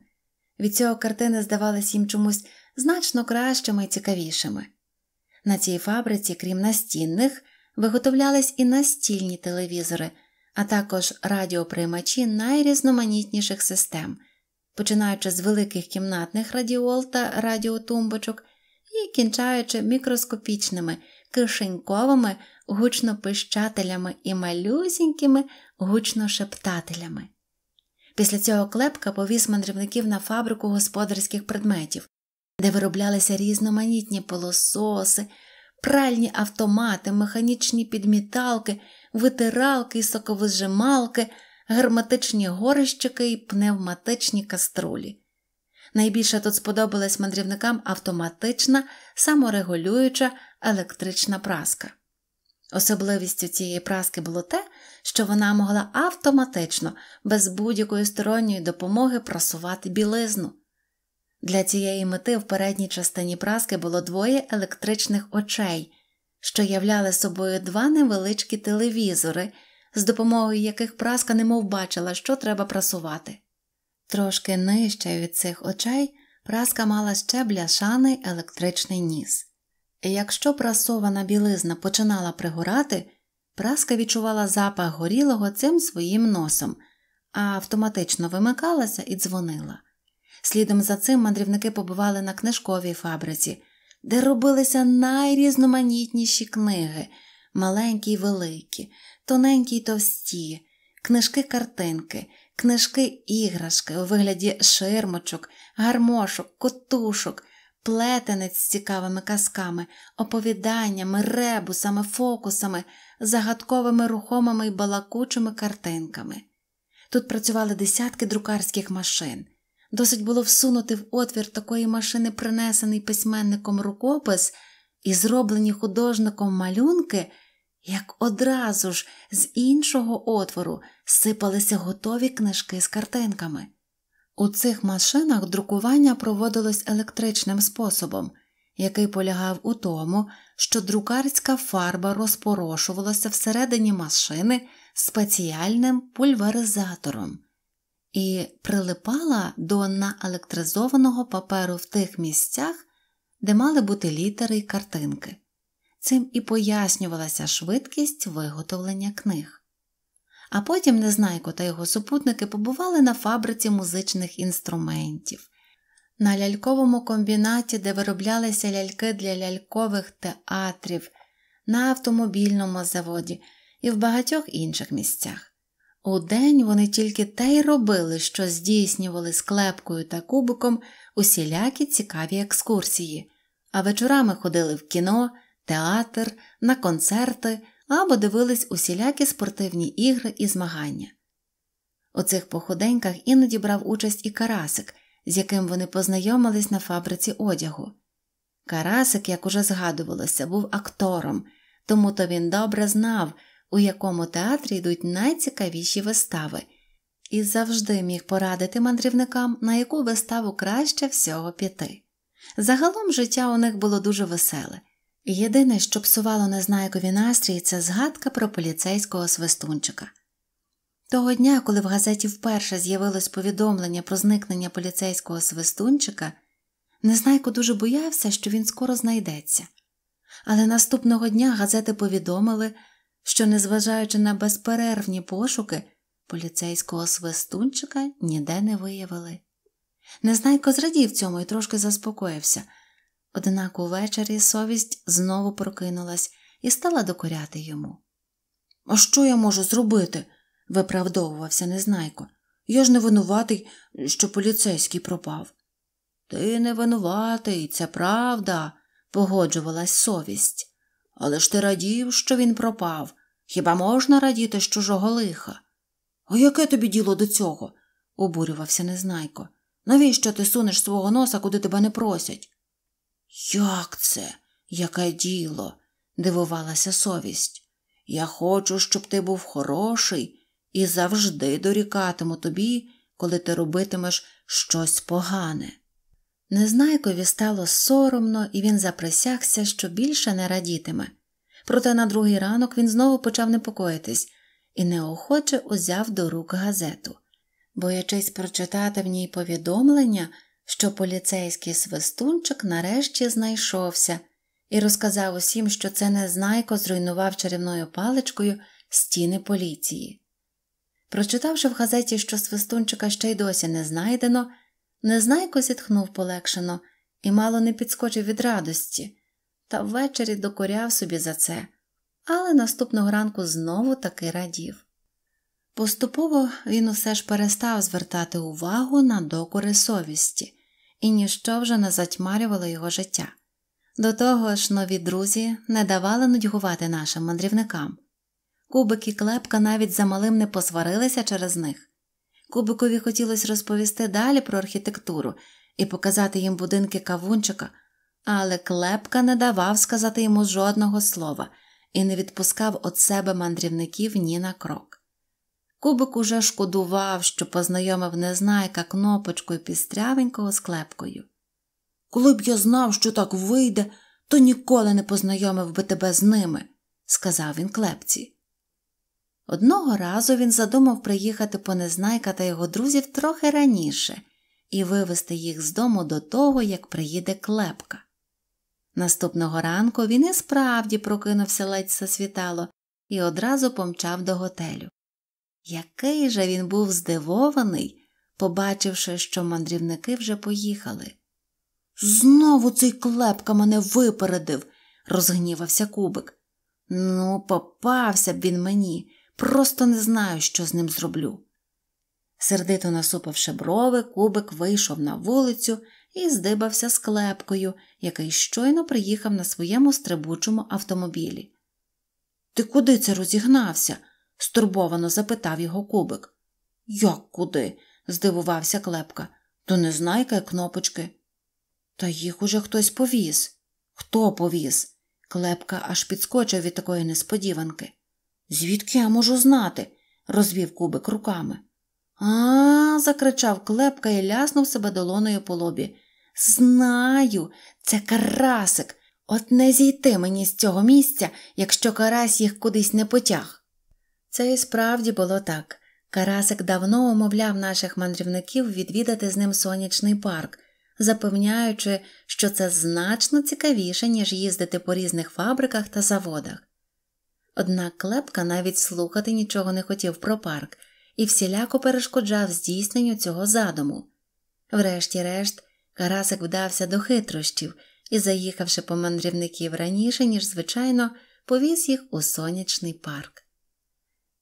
Від цього картини здавались їм чомусь значно кращими і цікавішими. На цій фабриці, крім настінних, виготовлялись і настільні телевізори, а також радіоприймачі найрізноманітніших систем починаючи з великих кімнатних радіол та радіотумбочок і кінчаючи мікроскопічними кишеньковими гучнопищателями і малюсінькими гучношептателями. Після цього клепка повіз мандрівників на фабрику господарських предметів, де вироблялися різноманітні полососи, пральні автомати, механічні підміталки, витиралки і соковижималки – герметичні горищики і пневматичні каструлі. Найбільше тут сподобалась мандрівникам автоматична, саморегулююча електрична праска. Особливістю цієї праски було те, що вона могла автоматично, без будь-якої сторонньої допомоги прасувати білизну. Для цієї мети в передній частині праски було двоє електричних очей, що являли собою два невеличкі телевізори з допомогою яких праска немов бачила, що треба прасувати. Трошки нижче від цих очей праска мала ще бляшаний електричний ніс. І якщо прасована білизна починала пригорати, праска відчувала запах горілого цим своїм носом, а автоматично вимикалася і дзвонила. Слідом за цим мандрівники побували на книжковій фабриці, де робилися найрізноманітніші книги, маленькі й великі, тоненькі й товсті, книжки-картинки, книжки-іграшки у вигляді ширмочок, гармошок, котушок, плетенець з цікавими казками, оповіданнями, ребусами, фокусами, загадковими рухомими й балакучими картинками. Тут працювали десятки друкарських машин. Досить було всунути в отвір такої машини принесений письменником рукопис і зроблені художником малюнки як одразу ж з іншого отвору сипалися готові книжки з картинками. У цих машинах друкування проводилось електричним способом, який полягав у тому, що друкарська фарба розпорошувалася всередині машини спеціальним пульверизатором і прилипала до наелектризованого паперу в тих місцях, де мали бути літери й картинки. Цим і пояснювалася швидкість виготовлення книг. А потім Незнайко та його супутники побували на фабриці музичних інструментів, на ляльковому комбінаті, де вироблялися ляльки для лялькових театрів, на автомобільному заводі і в багатьох інших місцях. Удень вони тільки те й робили, що здійснювали склепкою та кубиком усілякі цікаві екскурсії, а вечорами ходили в кіно театр, на концерти або дивились усілякі спортивні ігри і змагання. У цих походеньках іноді брав участь і карасик, з яким вони познайомились на фабриці одягу. Карасик, як уже згадувалося, був актором, тому то він добре знав, у якому театрі йдуть найцікавіші вистави, і завжди міг порадити мандрівникам, на яку виставу краще всього піти. Загалом життя у них було дуже веселе. Єдине, що псувало незнайкові настрій, це згадка про поліцейського свистунчика. Того дня, коли в газеті вперше з'явилось повідомлення про зникнення поліцейського свистунчика, незнайко дуже боявся, що він скоро знайдеться, але наступного дня газети повідомили, що, незважаючи на безперервні пошуки, поліцейського свистунчика ніде не виявили. Незнайко зрадів цьому і трошки заспокоївся. Однак увечері совість знову прокинулась і стала докоряти йому. А що я можу зробити? виправдовувався незнайко. Я ж не винуватий, що поліцейський пропав. Ти не винуватий, це правда, погоджувалась совість. Але ж ти радів, що він пропав. Хіба можна радіти з чужого лиха? А яке тобі діло до цього? обурювався незнайко. Навіщо ти сунеш свого носа, куди тебе не просять? Як це? Яке діло? дивувалася совість. Я хочу, щоб ти був хороший і завжди дорікатиму тобі, коли ти робитимеш щось погане. Незнайкові стало соромно, і він заприсягся, що більше не радітиме. Проте на другий ранок він знову почав непокоїтись і неохоче узяв до рук газету. Боячись прочитати в ній повідомлення, що поліцейський свистунчик нарешті знайшовся і розказав усім, що це незнайко зруйнував чарівною паличкою стіни поліції. Прочитавши в газеті, що свистунчика ще й досі не знайдено, незнайко зітхнув полегшено і мало не підскочив від радості, та ввечері докоряв собі за це, але наступного ранку знову таки радів. Поступово він усе ж перестав звертати увагу на докори совісті і ніщо вже не затьмарювало його життя. До того ж, нові друзі не давали нудьгувати нашим мандрівникам. Кубик і клепка навіть за малим не посварилися через них. Кубикові хотілося розповісти далі про архітектуру і показати їм будинки кавунчика, але клепка не давав сказати йому жодного слова і не відпускав від себе мандрівників ні на крок. Кубик уже шкодував, що познайомив незнайка кнопочкою пістрявенького з клепкою. Коли б я знав, що так вийде, то ніколи не познайомив би тебе з ними, сказав він клепці. Одного разу він задумав приїхати по незнайка та його друзів трохи раніше і вивезти їх з дому до того, як приїде клепка. Наступного ранку він і справді прокинувся ледь засвітало і одразу помчав до готелю. Який же він був здивований, побачивши, що мандрівники вже поїхали. Знову цей клепка мене випередив, розгнівався кубик. Ну, попався б він мені, просто не знаю, що з ним зроблю. Сердито насупивши брови, кубик вийшов на вулицю і здибався з клепкою, який щойно приїхав на своєму стрибучому автомобілі. Ти куди це розігнався? стурбовано запитав його кубик. Як куди? здивувався клепка. То не знайка кнопочки. Та їх уже хтось повіз. Хто повіз? Клепка аж підскочив від такої несподіванки. Звідки я можу знати? розвів кубик руками. А, закричав клепка і ляснув себе долоною по лобі. Знаю, це карасик. От не зійти мені з цього місця, якщо карась їх кудись не потяг. Це і справді було так. Карасик давно умовляв наших мандрівників відвідати з ним сонячний парк, запевняючи, що це значно цікавіше, ніж їздити по різних фабриках та заводах. Однак клепка навіть слухати нічого не хотів про парк і всіляко перешкоджав здійсненню цього задуму. Врешті-решт, Карасик вдався до хитрощів і, заїхавши по мандрівників раніше, ніж звичайно, повіз їх у сонячний парк.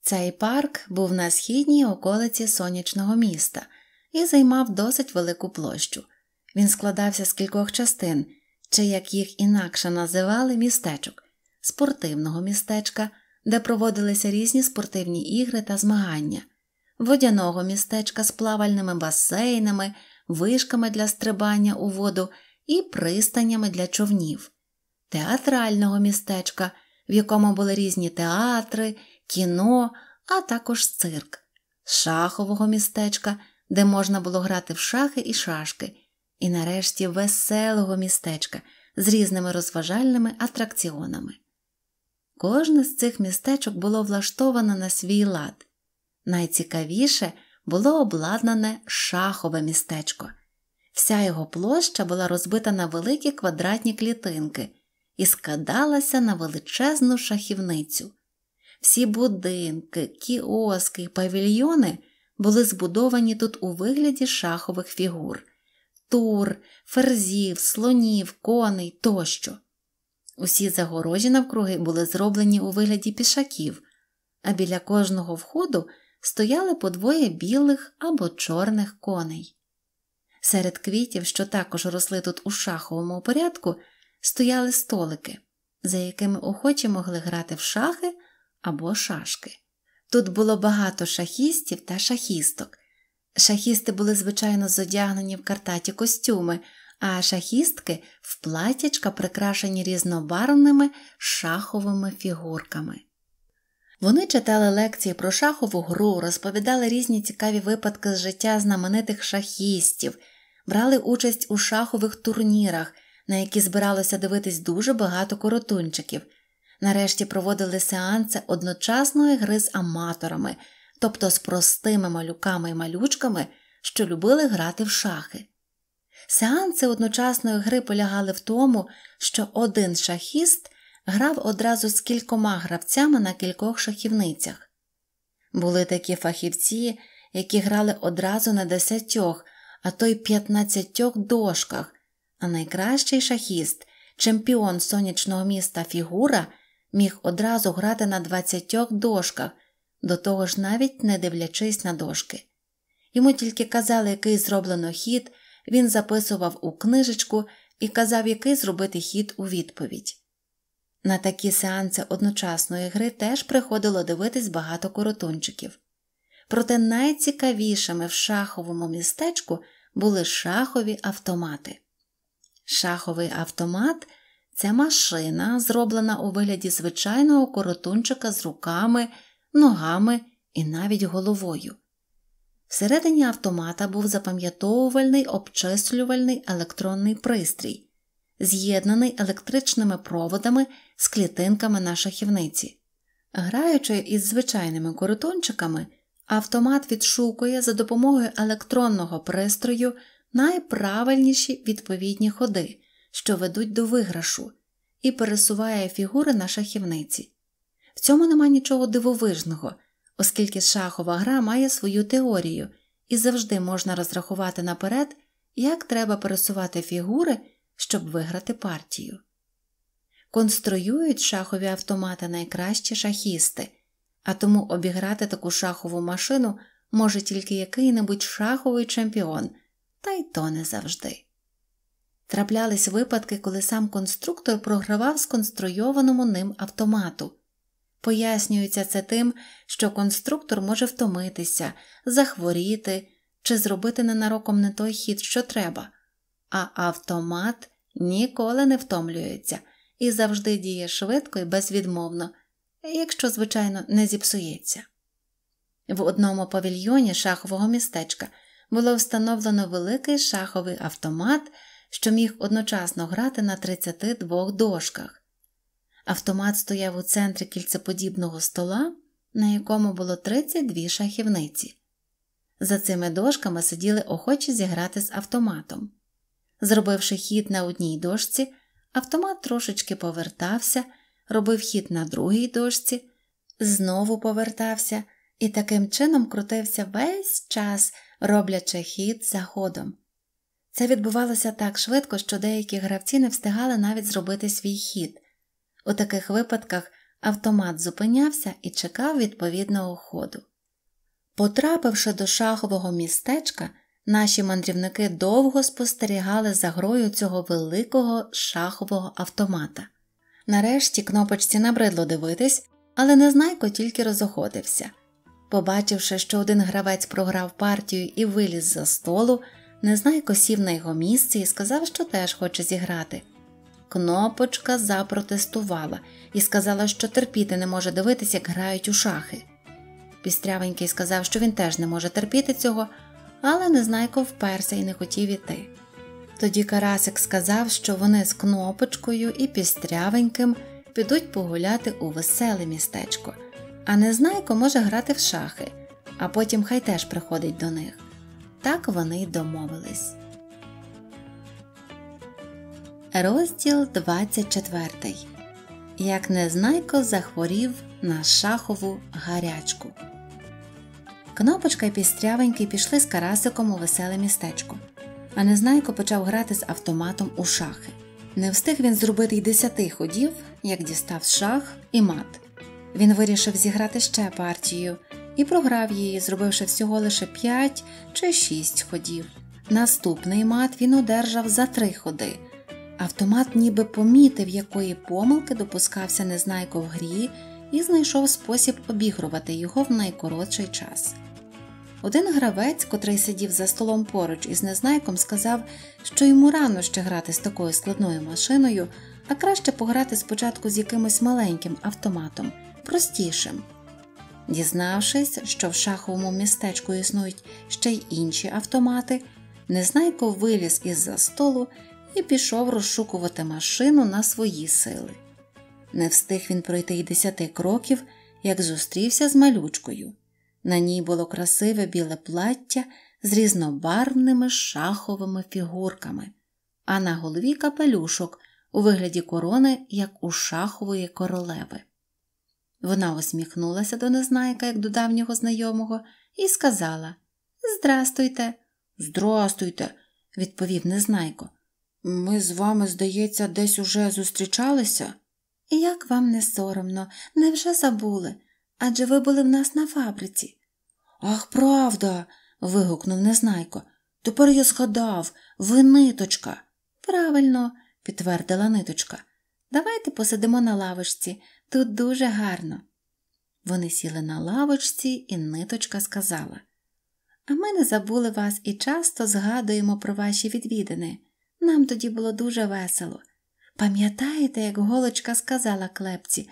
Цей парк був на східній околиці сонячного міста і займав досить велику площу. Він складався з кількох частин, чи як їх інакше називали містечок, спортивного містечка, де проводилися різні спортивні ігри та змагання, водяного містечка з плавальними басейнами, вишками для стрибання у воду і пристанями для човнів, театрального містечка, в якому були різні театри кіно, а також цирк, шахового містечка, де можна було грати в шахи і шашки, і нарешті веселого містечка з різними розважальними атракціонами. Кожне з цих містечок було влаштоване на свій лад. Найцікавіше було обладнане шахове містечко. Вся його площа була розбита на великі квадратні клітинки і складалася на величезну шахівницю. Всі будинки, кіоски і павільйони були збудовані тут у вигляді шахових фігур тур, ферзів, слонів, коней тощо. Усі загорожі навкруги були зроблені у вигляді пішаків, а біля кожного входу стояли по двоє білих або чорних коней. Серед квітів, що також росли тут у шаховому порядку, стояли столики, за якими охочі могли грати в шахи або шашки. Тут було багато шахістів та шахісток. Шахісти були, звичайно, зодягнені в картаті костюми, а шахістки в платячка прикрашені різнобарвними шаховими фігурками. Вони читали лекції про шахову гру, розповідали різні цікаві випадки з життя знаменитих шахістів, брали участь у шахових турнірах, на які збиралося дивитись дуже багато коротунчиків – Нарешті проводили сеанси одночасної гри з аматорами, тобто з простими малюками і малючками, що любили грати в шахи. Сеанси одночасної гри полягали в тому, що один шахіст грав одразу з кількома гравцями на кількох шахівницях. Були такі фахівці, які грали одразу на десятьох, а то й п'ятнадцятьох дошках, а найкращий шахіст, чемпіон сонячного міста Фігура міг одразу грати на двадцятьох дошках, до того ж навіть не дивлячись на дошки. Йому тільки казали, який зроблено хід, він записував у книжечку і казав, який зробити хід у відповідь. На такі сеанси одночасної гри теж приходило дивитись багато коротунчиків. Проте найцікавішими в шаховому містечку були шахові автомати. Шаховий автомат Ця машина зроблена у вигляді звичайного коротунчика з руками, ногами і навіть головою. Всередині автомата був запам'ятовувальний обчислювальний електронний пристрій, з'єднаний електричними проводами з клітинками на шахівниці. Граючи із звичайними коротунчиками, автомат відшукує за допомогою електронного пристрою найправильніші відповідні ходи що ведуть до виграшу, і пересуває фігури на шахівниці. В цьому нема нічого дивовижного, оскільки шахова гра має свою теорію і завжди можна розрахувати наперед, як треба пересувати фігури, щоб виграти партію. Конструюють шахові автомати найкращі шахісти, а тому обіграти таку шахову машину може тільки який-небудь шаховий чемпіон, та й то не завжди. Траплялись випадки, коли сам конструктор програвав сконструйованому ним автомату. Пояснюється це тим, що конструктор може втомитися, захворіти чи зробити ненароком не той хід, що треба, а автомат ніколи не втомлюється і завжди діє швидко і безвідмовно, якщо, звичайно, не зіпсується. В одному павільйоні шахового містечка було встановлено великий шаховий автомат що міг одночасно грати на 32 дошках. Автомат стояв у центрі кільцеподібного стола, на якому було 32 шахівниці. За цими дошками сиділи охочі зіграти з автоматом. Зробивши хід на одній дошці, автомат трошечки повертався, робив хід на другій дошці, знову повертався і таким чином крутився весь час, роблячи хід за ходом. Це відбувалося так швидко, що деякі гравці не встигали навіть зробити свій хід. У таких випадках автомат зупинявся і чекав відповідного ходу. Потрапивши до шахового містечка, наші мандрівники довго спостерігали за грою цього великого шахового автомата. Нарешті кнопочці набридло дивитись, але незнайко тільки розоходився. Побачивши, що один гравець програв партію і виліз за столу, Незнайко сів на його місце і сказав, що теж хоче зіграти. Кнопочка запротестувала і сказала, що терпіти не може дивитися, як грають у шахи. Пістрявенький сказав, що він теж не може терпіти цього, але незнайко вперся і не хотів іти. Тоді Карасик сказав, що вони з кнопочкою і пістрявеньким підуть погуляти у веселе містечко, а незнайко може грати в шахи, а потім хай теж приходить до них. Так вони й домовились. Розділ 24. Як Незнайко захворів на шахову гарячку. Кнопочка і пістрявенький пішли з карасиком у веселе містечко. А Незнайко почав грати з автоматом у шахи. Не встиг він зробити й десяти ходів, як дістав шах і мат. Він вирішив зіграти ще партію і програв її, зробивши всього лише 5 чи 6 ходів. Наступний мат він одержав за 3 ходи. Автомат ніби помітив, якої помилки допускався незнайко в грі, і знайшов спосіб обігрувати його в найкоротший час. Один гравець, котрий сидів за столом поруч із незнайком, сказав, що йому рано ще грати з такою складною машиною, а краще пограти спочатку з якимось маленьким автоматом, простішим. Дізнавшись, що в шаховому містечку існують ще й інші автомати, Незнайко виліз із за столу і пішов розшукувати машину на свої сили. Не встиг він пройти й десяти кроків, як зустрівся з малючкою. На ній було красиве біле плаття з різнобарвними шаховими фігурками, а на голові капелюшок у вигляді корони, як у шахової королеви. Вона усміхнулася до незнайка, як до давнього знайомого, і сказала Здрастуйте. Здрастуйте, відповів незнайко. Ми з вами, здається, десь уже зустрічалися. Як вам не соромно, невже забули? Адже ви були в нас на фабриці. Ах, правда. вигукнув незнайко. Тепер я згадав, ви ниточка. Правильно, підтвердила ниточка. Давайте посидимо на лавочці. Тут дуже гарно. Вони сіли на лавочці, і ниточка сказала А ми не забули вас і часто згадуємо про ваші відвідини. Нам тоді було дуже весело. Пам'ятаєте, як голочка сказала клепці,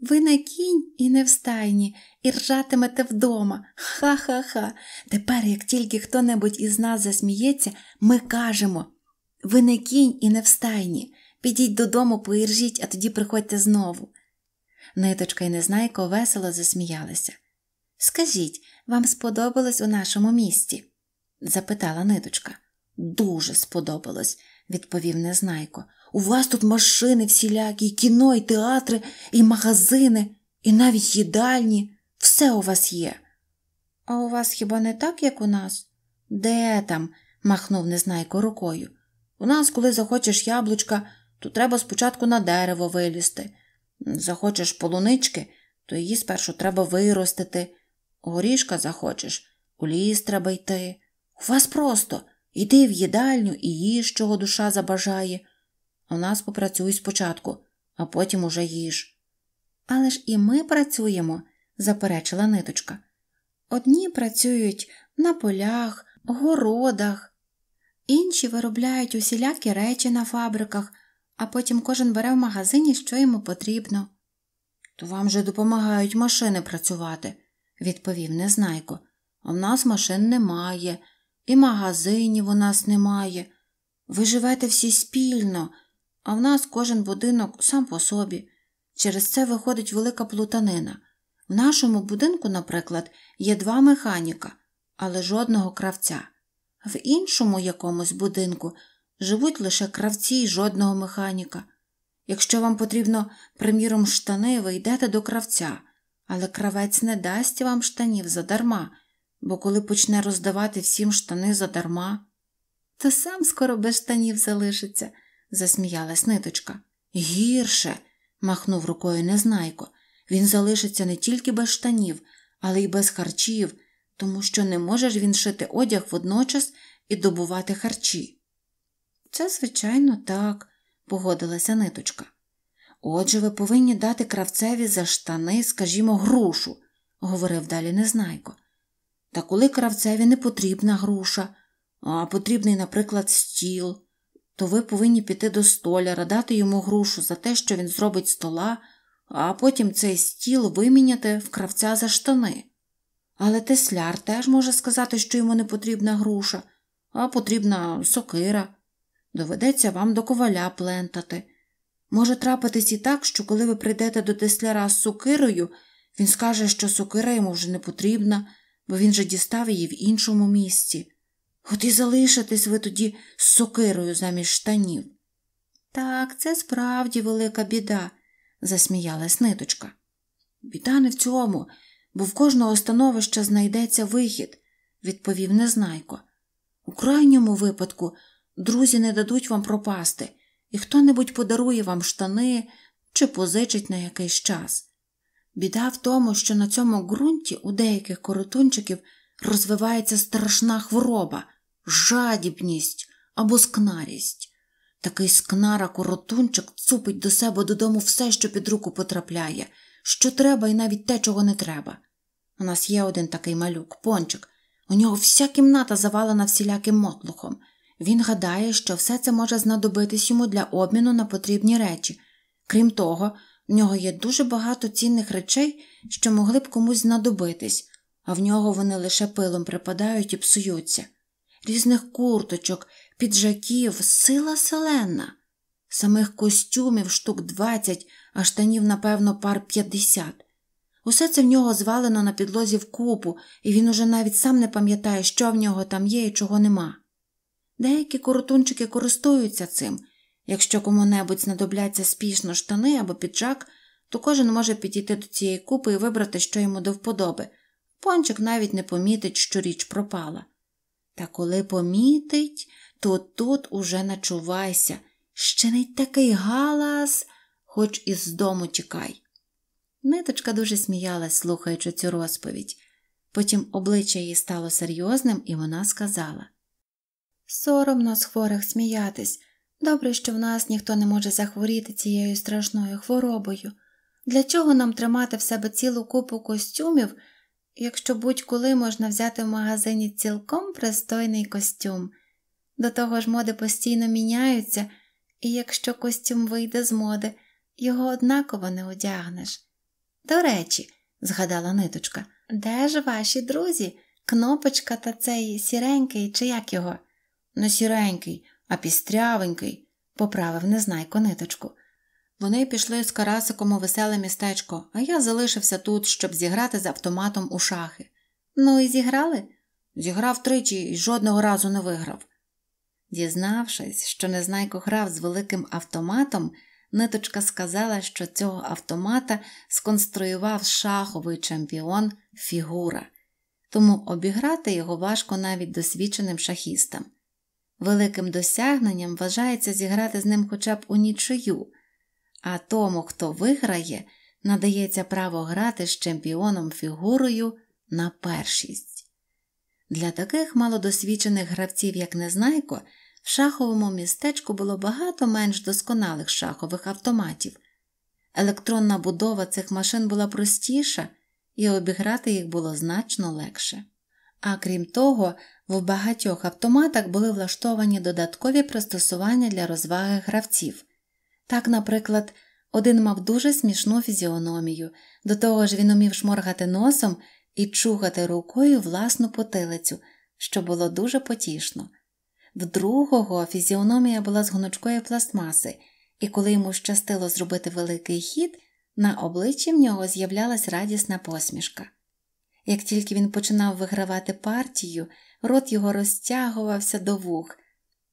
ви не кінь і не в стайні, і ржатимете вдома. Ха-ха-ха. Тепер, як тільки хто небудь із нас засміється, ми кажемо Ви не кінь і не в стайні. Підіть додому, поіржіть, а тоді приходьте знову. Ниточка і незнайко весело засміялися. Скажіть, вам сподобалось у нашому місті? запитала ниточка. Дуже сподобалось, відповів незнайко. У вас тут машини всілякі, і кіно, і театри, і магазини, і навіть їдальні. Все у вас є. А у вас хіба не так, як у нас? Де там? махнув незнайко рукою. У нас, коли захочеш яблучка, то треба спочатку на дерево вилізти. Захочеш полунички, то її спершу треба виростити. Горішка захочеш, у ліс треба йти. У вас просто йди в їдальню і їж, чого душа забажає. У нас попрацюй спочатку, а потім уже їж. Але ж і ми працюємо, заперечила ниточка. Одні працюють на полях, городах, інші виробляють усілякі речі на фабриках, а потім кожен бере в магазині, що йому потрібно. То вам же допомагають машини працювати, відповів незнайко. «А в нас машин немає, і магазинів у нас немає. Ви живете всі спільно, а в нас кожен будинок сам по собі. Через це виходить велика плутанина. В нашому будинку, наприклад, є два механіка, але жодного кравця. В іншому якомусь будинку живуть лише кравці і жодного механіка. Якщо вам потрібно, приміром, штани, ви йдете до кравця, але кравець не дасть вам штанів задарма, бо коли почне роздавати всім штани задарма, то сам скоро без штанів залишиться, засміялась ниточка. Гірше, махнув рукою незнайко. Він залишиться не тільки без штанів, але й без харчів, тому що не може ж він шити одяг водночас і добувати харчі. Це, звичайно, так, погодилася ниточка. Отже, ви повинні дати кравцеві за штани, скажімо, грушу, говорив далі незнайко. Та коли кравцеві не потрібна груша, а потрібний, наприклад, стіл, то ви повинні піти до столяра, дати йому грушу за те, що він зробить стола, а потім цей стіл виміняти в кравця за штани. Але тесляр теж може сказати, що йому не потрібна груша, а потрібна сокира доведеться вам до коваля плентати. Може трапитись і так, що коли ви прийдете до тесляра з сукирою, він скаже, що сукира йому вже не потрібна, бо він же дістав її в іншому місці. От і залишитесь ви тоді з сокирою замість штанів. Так, це справді велика біда, засміялась ниточка. Біда не в цьому, бо в кожного становища знайдеться вихід, відповів незнайко. У крайньому випадку Друзі не дадуть вам пропасти, і хто небудь подарує вам штани чи позичить на якийсь час. Біда в тому, що на цьому ґрунті у деяких коротунчиків розвивається страшна хвороба, жадібність або скнарість. Такий скнара коротунчик цупить до себе додому все, що під руку потрапляє, що треба, і навіть те, чого не треба. У нас є один такий малюк, пончик, у нього вся кімната завалена всіляким мотлухом. Він гадає, що все це може знадобитись йому для обміну на потрібні речі. Крім того, в нього є дуже багато цінних речей, що могли б комусь знадобитись, а в нього вони лише пилом припадають і псуються. Різних курточок, піджаків, сила селена, самих костюмів штук двадцять, а штанів, напевно, пар п'ятдесят. Усе це в нього звалено на підлозі в купу, і він уже навіть сам не пам'ятає, що в нього там є і чого нема. Деякі коротунчики користуються цим. Якщо кому-небудь знадобляться спішно штани або піджак, то кожен може підійти до цієї купи і вибрати, що йому до вподоби. Пончик навіть не помітить, що річ пропала. Та коли помітить, то тут уже начувайся. Ще не такий галас, хоч із дому тікай. Ниточка дуже сміялась, слухаючи цю розповідь. Потім обличчя її стало серйозним, і вона сказала Соромно з хворих сміятись. Добре, що в нас ніхто не може захворіти цією страшною хворобою. Для чого нам тримати в себе цілу купу костюмів, якщо будь-коли можна взяти в магазині цілком пристойний костюм? До того ж, моди постійно міняються, і якщо костюм вийде з моди, його однаково не одягнеш. До речі, згадала ниточка, де ж ваші друзі, кнопочка та цей сіренький, чи як його? не сіренький, а пістрявенький, поправив незнайко ниточку. Вони пішли з Карасиком у веселе містечко, а я залишився тут, щоб зіграти з автоматом у шахи. Ну і зіграли? Зіграв тричі і жодного разу не виграв. Дізнавшись, що незнайко грав з великим автоматом, ниточка сказала, що цього автомата сконструював шаховий чемпіон фігура, тому обіграти його важко навіть досвідченим шахістам. Великим досягненням вважається зіграти з ним хоча б у нічию, а тому, хто виграє, надається право грати з чемпіоном фігурою на першість. Для таких малодосвідчених гравців, як Незнайко, в шаховому містечку було багато менш досконалих шахових автоматів. Електронна будова цих машин була простіша, і обіграти їх було значно легше. А крім того, в багатьох автоматах були влаштовані додаткові пристосування для розваги гравців. Так, наприклад, один мав дуже смішну фізіономію, до того ж він умів шморгати носом і чухати рукою власну потилицю, що було дуже потішно. В другого фізіономія була з гнучкої пластмаси, і коли йому щастило зробити великий хід, на обличчі в нього з'являлась радісна посмішка. Як тільки він починав вигравати партію, рот його розтягувався до вух,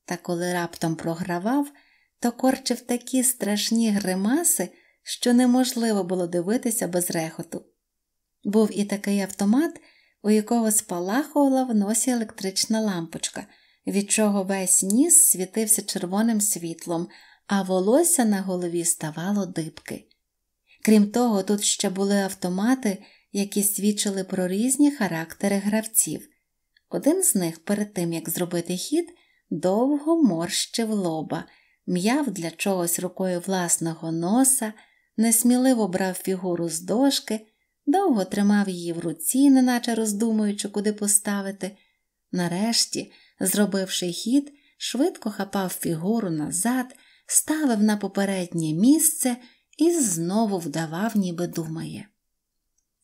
та коли раптом програвав, то корчив такі страшні гримаси, що неможливо було дивитися без рехоту. Був і такий автомат, у якого спалахувала в носі електрична лампочка, від чого весь ніс світився червоним світлом, а волосся на голові ставало дибки. Крім того, тут ще були автомати, які свідчили про різні характери гравців. Один з них, перед тим як зробити хід, довго морщив лоба, м'яв для чогось рукою власного носа, несміливо брав фігуру з дошки, довго тримав її в руці, неначе роздумуючи, куди поставити. Нарешті, зробивши хід, швидко хапав фігуру назад, ставив на попереднє місце і знову вдавав, ніби думає.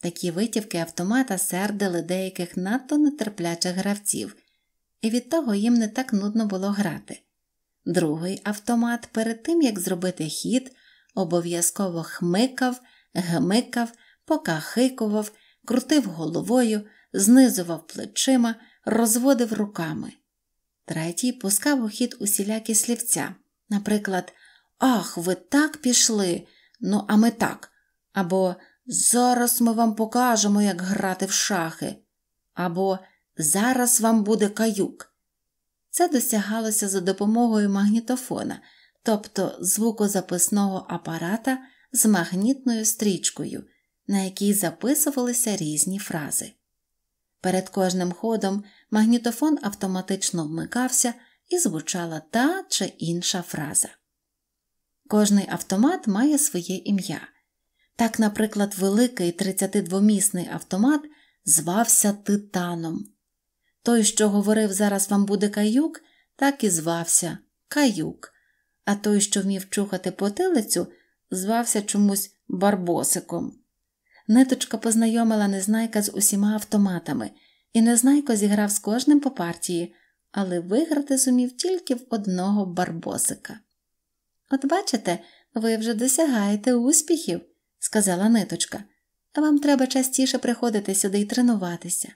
Такі витівки автомата сердили деяких надто нетерплячих гравців, і від того їм не так нудно було грати. Другий автомат, перед тим як зробити хід, обов'язково хмикав, гмикав, покахикував, крутив головою, знизував плечима, розводив руками. Третій пускав у хід усілякі слівця, наприклад, Ах, ви так пішли, ну а ми так. або Зараз ми вам покажемо, як грати в шахи, або зараз вам буде каюк. Це досягалося за допомогою магнітофона, тобто звукозаписного апарата з магнітною стрічкою, на якій записувалися різні фрази. Перед кожним ходом магнітофон автоматично вмикався і звучала та чи інша фраза. Кожний автомат має своє ім'я. Так, наприклад, великий 32-місний автомат звався Титаном. Той, що говорив зараз вам буде каюк, так і звався Каюк, а той, що вмів чухати потилицю, звався чомусь барбосиком. Ниточка познайомила незнайка з усіма автоматами, і незнайко зіграв з кожним по партії, але виграти зумів тільки в одного барбосика. От бачите, ви вже досягаєте успіхів сказала ниточка. Вам треба частіше приходити сюди і тренуватися.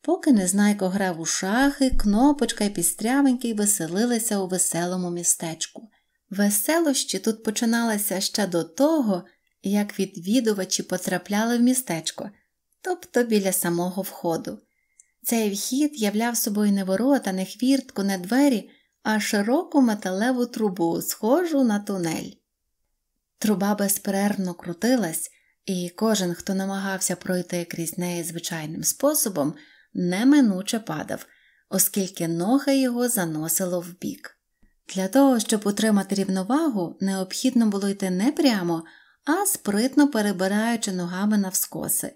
Поки незнайко грав у шахи, кнопочка і пістрявенький веселилися у веселому містечку. Веселощі тут починалися ще до того, як відвідувачі потрапляли в містечко, тобто біля самого входу. Цей вхід являв собою не ворота, не хвіртку, не двері, а широку металеву трубу, схожу на тунель. Труба безперервно крутилась, і кожен, хто намагався пройти крізь неї звичайним способом, неминуче падав, оскільки ноги його заносило вбік. Для того, щоб утримати рівновагу, необхідно було йти не прямо, а спритно перебираючи ногами навскоси.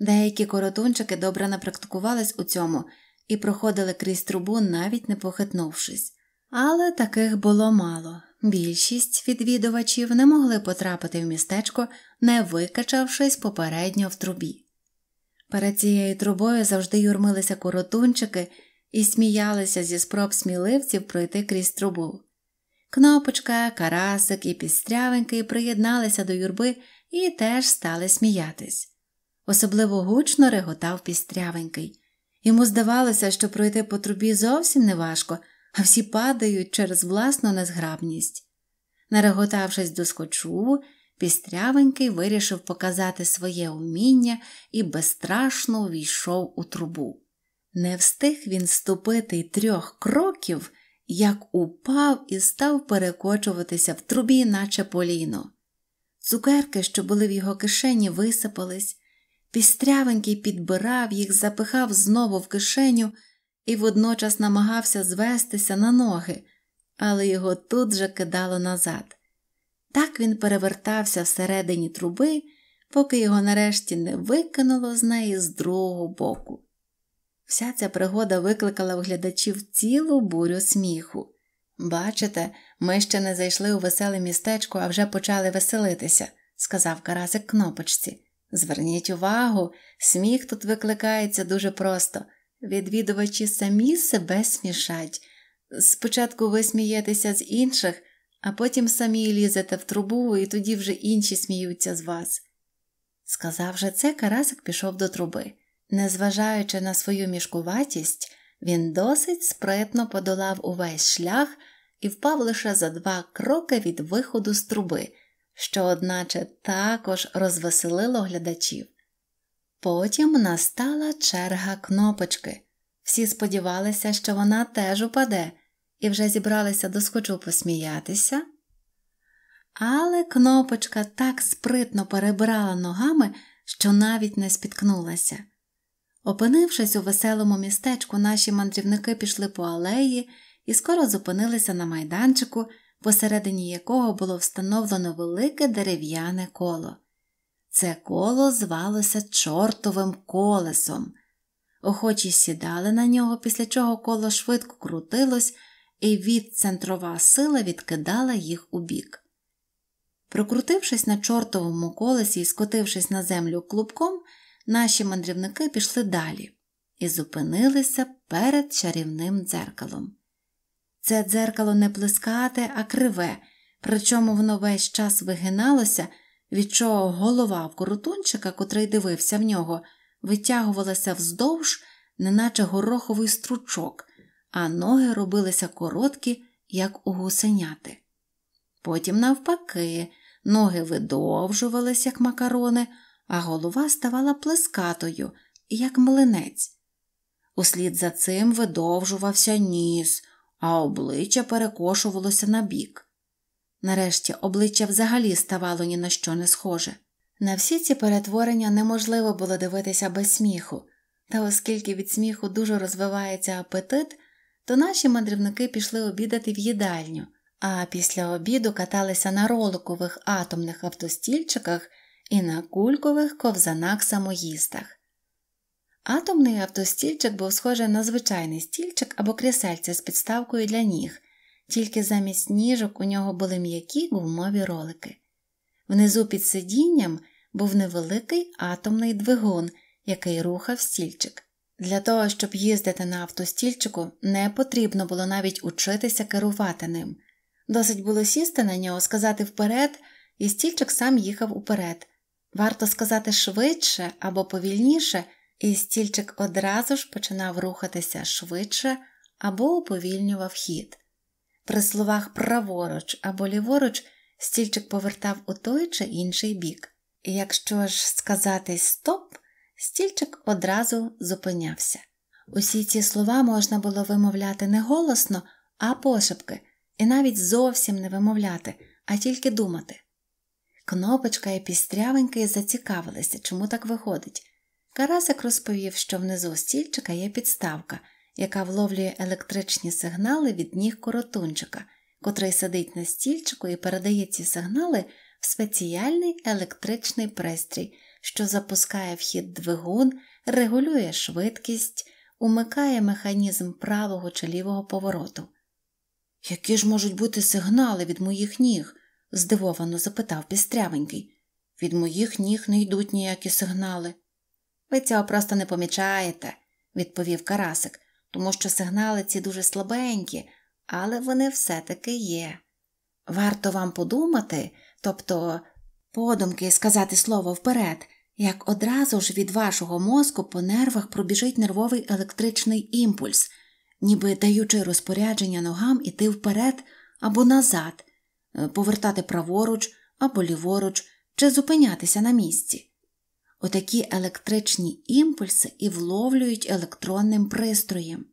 Деякі коротунчики добре напрактикувались у цьому і проходили крізь трубу, навіть не похитнувшись. Але таких було мало. Більшість відвідувачів не могли потрапити в містечко, не викачавшись попередньо в трубі. Перед цією трубою завжди юрмилися коротунчики і сміялися зі спроб сміливців пройти крізь трубу. Кнопочка, карасик і пістрявенький приєдналися до юрби і теж стали сміятись. Особливо гучно реготав пістрявенький. Йому здавалося, що пройти по трубі зовсім неважко – а всі падають через власну незграбність. Нареготавшись до скочу, пістрявенький вирішив показати своє уміння і безстрашно увійшов у трубу. Не встиг він ступити трьох кроків, як упав і став перекочуватися в трубі, наче поліно. Цукерки, що були в його кишені, висипались. Пістрявенький підбирав їх, запихав знову в кишеню і водночас намагався звестися на ноги, але його тут же кидало назад. Так він перевертався всередині труби, поки його нарешті не викинуло з неї з другого боку. Вся ця пригода викликала в глядачів цілу бурю сміху. Бачите, ми ще не зайшли у веселе містечко, а вже почали веселитися, сказав Карасик кнопочці. Зверніть увагу, сміх тут викликається дуже просто. Відвідувачі самі себе смішать. Спочатку ви смієтеся з інших, а потім самі лізете в трубу, і тоді вже інші сміються з вас. Сказавши це, Карасик пішов до труби. Незважаючи на свою мішкуватість, він досить спритно подолав увесь шлях і впав лише за два кроки від виходу з труби, що, одначе, також розвеселило глядачів. Потім настала черга кнопочки. Всі сподівалися, що вона теж упаде, і вже зібралися доскочу посміятися. Але кнопочка так спритно перебрала ногами, що навіть не спіткнулася. Опинившись у веселому містечку, наші мандрівники пішли по алеї і скоро зупинилися на майданчику, посередині якого було встановлено велике дерев'яне коло. Це коло звалося чортовим колесом. Охочі сідали на нього, після чого коло швидко крутилось, і відцентрова сила відкидала їх у бік. Прокрутившись на чортовому колесі і скотившись на землю клубком, наші мандрівники пішли далі і зупинилися перед чарівним дзеркалом. Це дзеркало не плескате, а криве, причому воно весь час вигиналося від чого голова в коротунчика, котрий дивився в нього, витягувалася вздовж, неначе гороховий стручок, а ноги робилися короткі, як у гусеняти. Потім, навпаки, ноги видовжувались, як макарони, а голова ставала плескатою, як млинець. Услід за цим видовжувався ніс, а обличчя перекошувалося на бік. Нарешті обличчя взагалі ставало ні на що не схоже. На всі ці перетворення неможливо було дивитися без сміху, та оскільки від сміху дуже розвивається апетит, то наші мандрівники пішли обідати в їдальню, а після обіду каталися на роликових атомних автостільчиках і на кулькових ковзанах самоїстах. Атомний автостільчик був схожий на звичайний стільчик або крісельце з підставкою для ніг, тільки замість ніжок у нього були м'які гумові ролики. Внизу під сидінням був невеликий атомний двигун, який рухав стільчик. Для того, щоб їздити на автостільчику, не потрібно було навіть учитися керувати ним. Досить було сісти на нього, сказати вперед, і стільчик сам їхав уперед. Варто сказати швидше або повільніше, і стільчик одразу ж починав рухатися швидше або уповільнював хід. При словах праворуч або ліворуч стільчик повертав у той чи інший бік. І якщо ж сказати стоп, стільчик одразу зупинявся. Усі ці слова можна було вимовляти не голосно, а пошепки, і навіть зовсім не вимовляти, а тільки думати. Кнопочка і пістрявенький зацікавилися, чому так виходить. Карасик розповів, що внизу стільчика є підставка яка вловлює електричні сигнали від ніг коротунчика, котрий сидить на стільчику і передає ці сигнали в спеціальний електричний пристрій, що запускає вхід двигун, регулює швидкість, умикає механізм правого чи лівого повороту. Які ж можуть бути сигнали від моїх ніг? здивовано запитав пістрявенький. Від моїх ніг не йдуть ніякі сигнали. Ви цього просто не помічаєте, відповів Карасик, тому що сигнали ці дуже слабенькі, але вони все-таки є. Варто вам подумати, тобто подумки сказати слово вперед, як одразу ж від вашого мозку по нервах пробіжить нервовий електричний імпульс, ніби даючи розпорядження ногам іти вперед або назад, е, повертати праворуч або ліворуч, чи зупинятися на місці. Отакі електричні імпульси і вловлюють електронним пристроєм.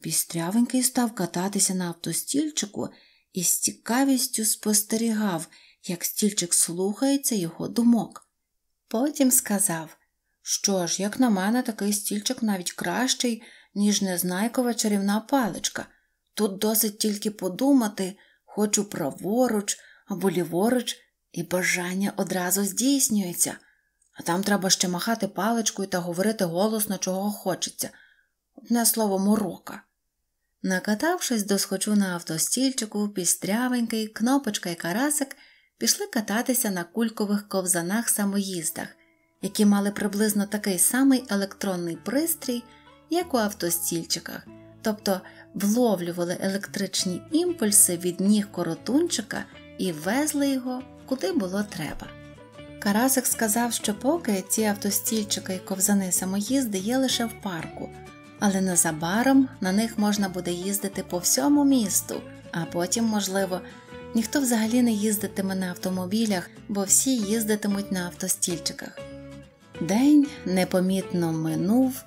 Пістрявенький став кататися на автостільчику і з цікавістю спостерігав, як стільчик слухається його думок. Потім сказав що ж, як на мене, такий стільчик навіть кращий, ніж незнайкова чарівна паличка. Тут досить тільки подумати, хочу праворуч або ліворуч, і бажання одразу здійснюється а там треба ще махати паличкою та говорити голосно, чого хочеться. Одне слово, морока. Накатавшись до схочу на автостільчику, пістрявенький, кнопочка і карасик пішли кататися на кулькових ковзанах самоїздах, які мали приблизно такий самий електронний пристрій, як у автостільчиках, тобто вловлювали електричні імпульси від ніг коротунчика і везли його куди було треба. Карасик сказав, що поки ці автостільчики і ковзани самоїзди є лише в парку, але незабаром на них можна буде їздити по всьому місту, а потім, можливо, ніхто взагалі не їздитиме на автомобілях, бо всі їздитимуть на автостільчиках. День непомітно минув,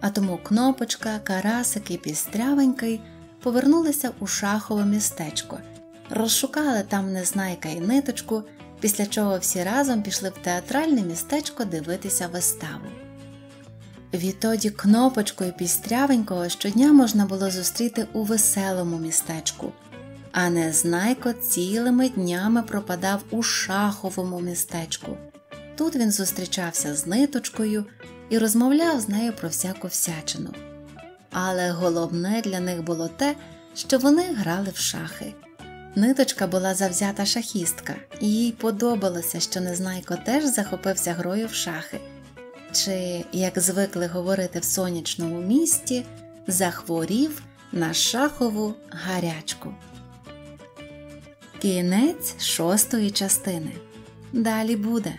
а тому кнопочка, карасик і пістрявенький повернулися у шахове містечко, розшукали там незнайка і ниточку після чого всі разом пішли в театральне містечко дивитися виставу. Відтоді кнопочку і пістрявенького щодня можна було зустріти у веселому містечку, а незнайко цілими днями пропадав у шаховому містечку. Тут він зустрічався з ниточкою і розмовляв з нею про всяку всячину. Але головне для них було те, що вони грали в шахи. Ниточка була завзята шахістка, і їй подобалося, що Незнайко теж захопився грою в шахи, чи, як звикли говорити в сонячному місті, захворів на шахову гарячку. Кінець шостої частини. Далі буде.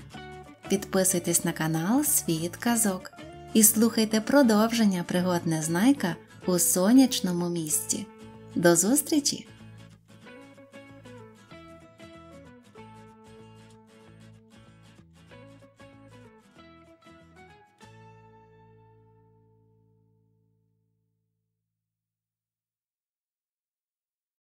Підписуйтесь на канал Світ Казок і слухайте продовження пригод Незнайка у сонячному місті. До зустрічі!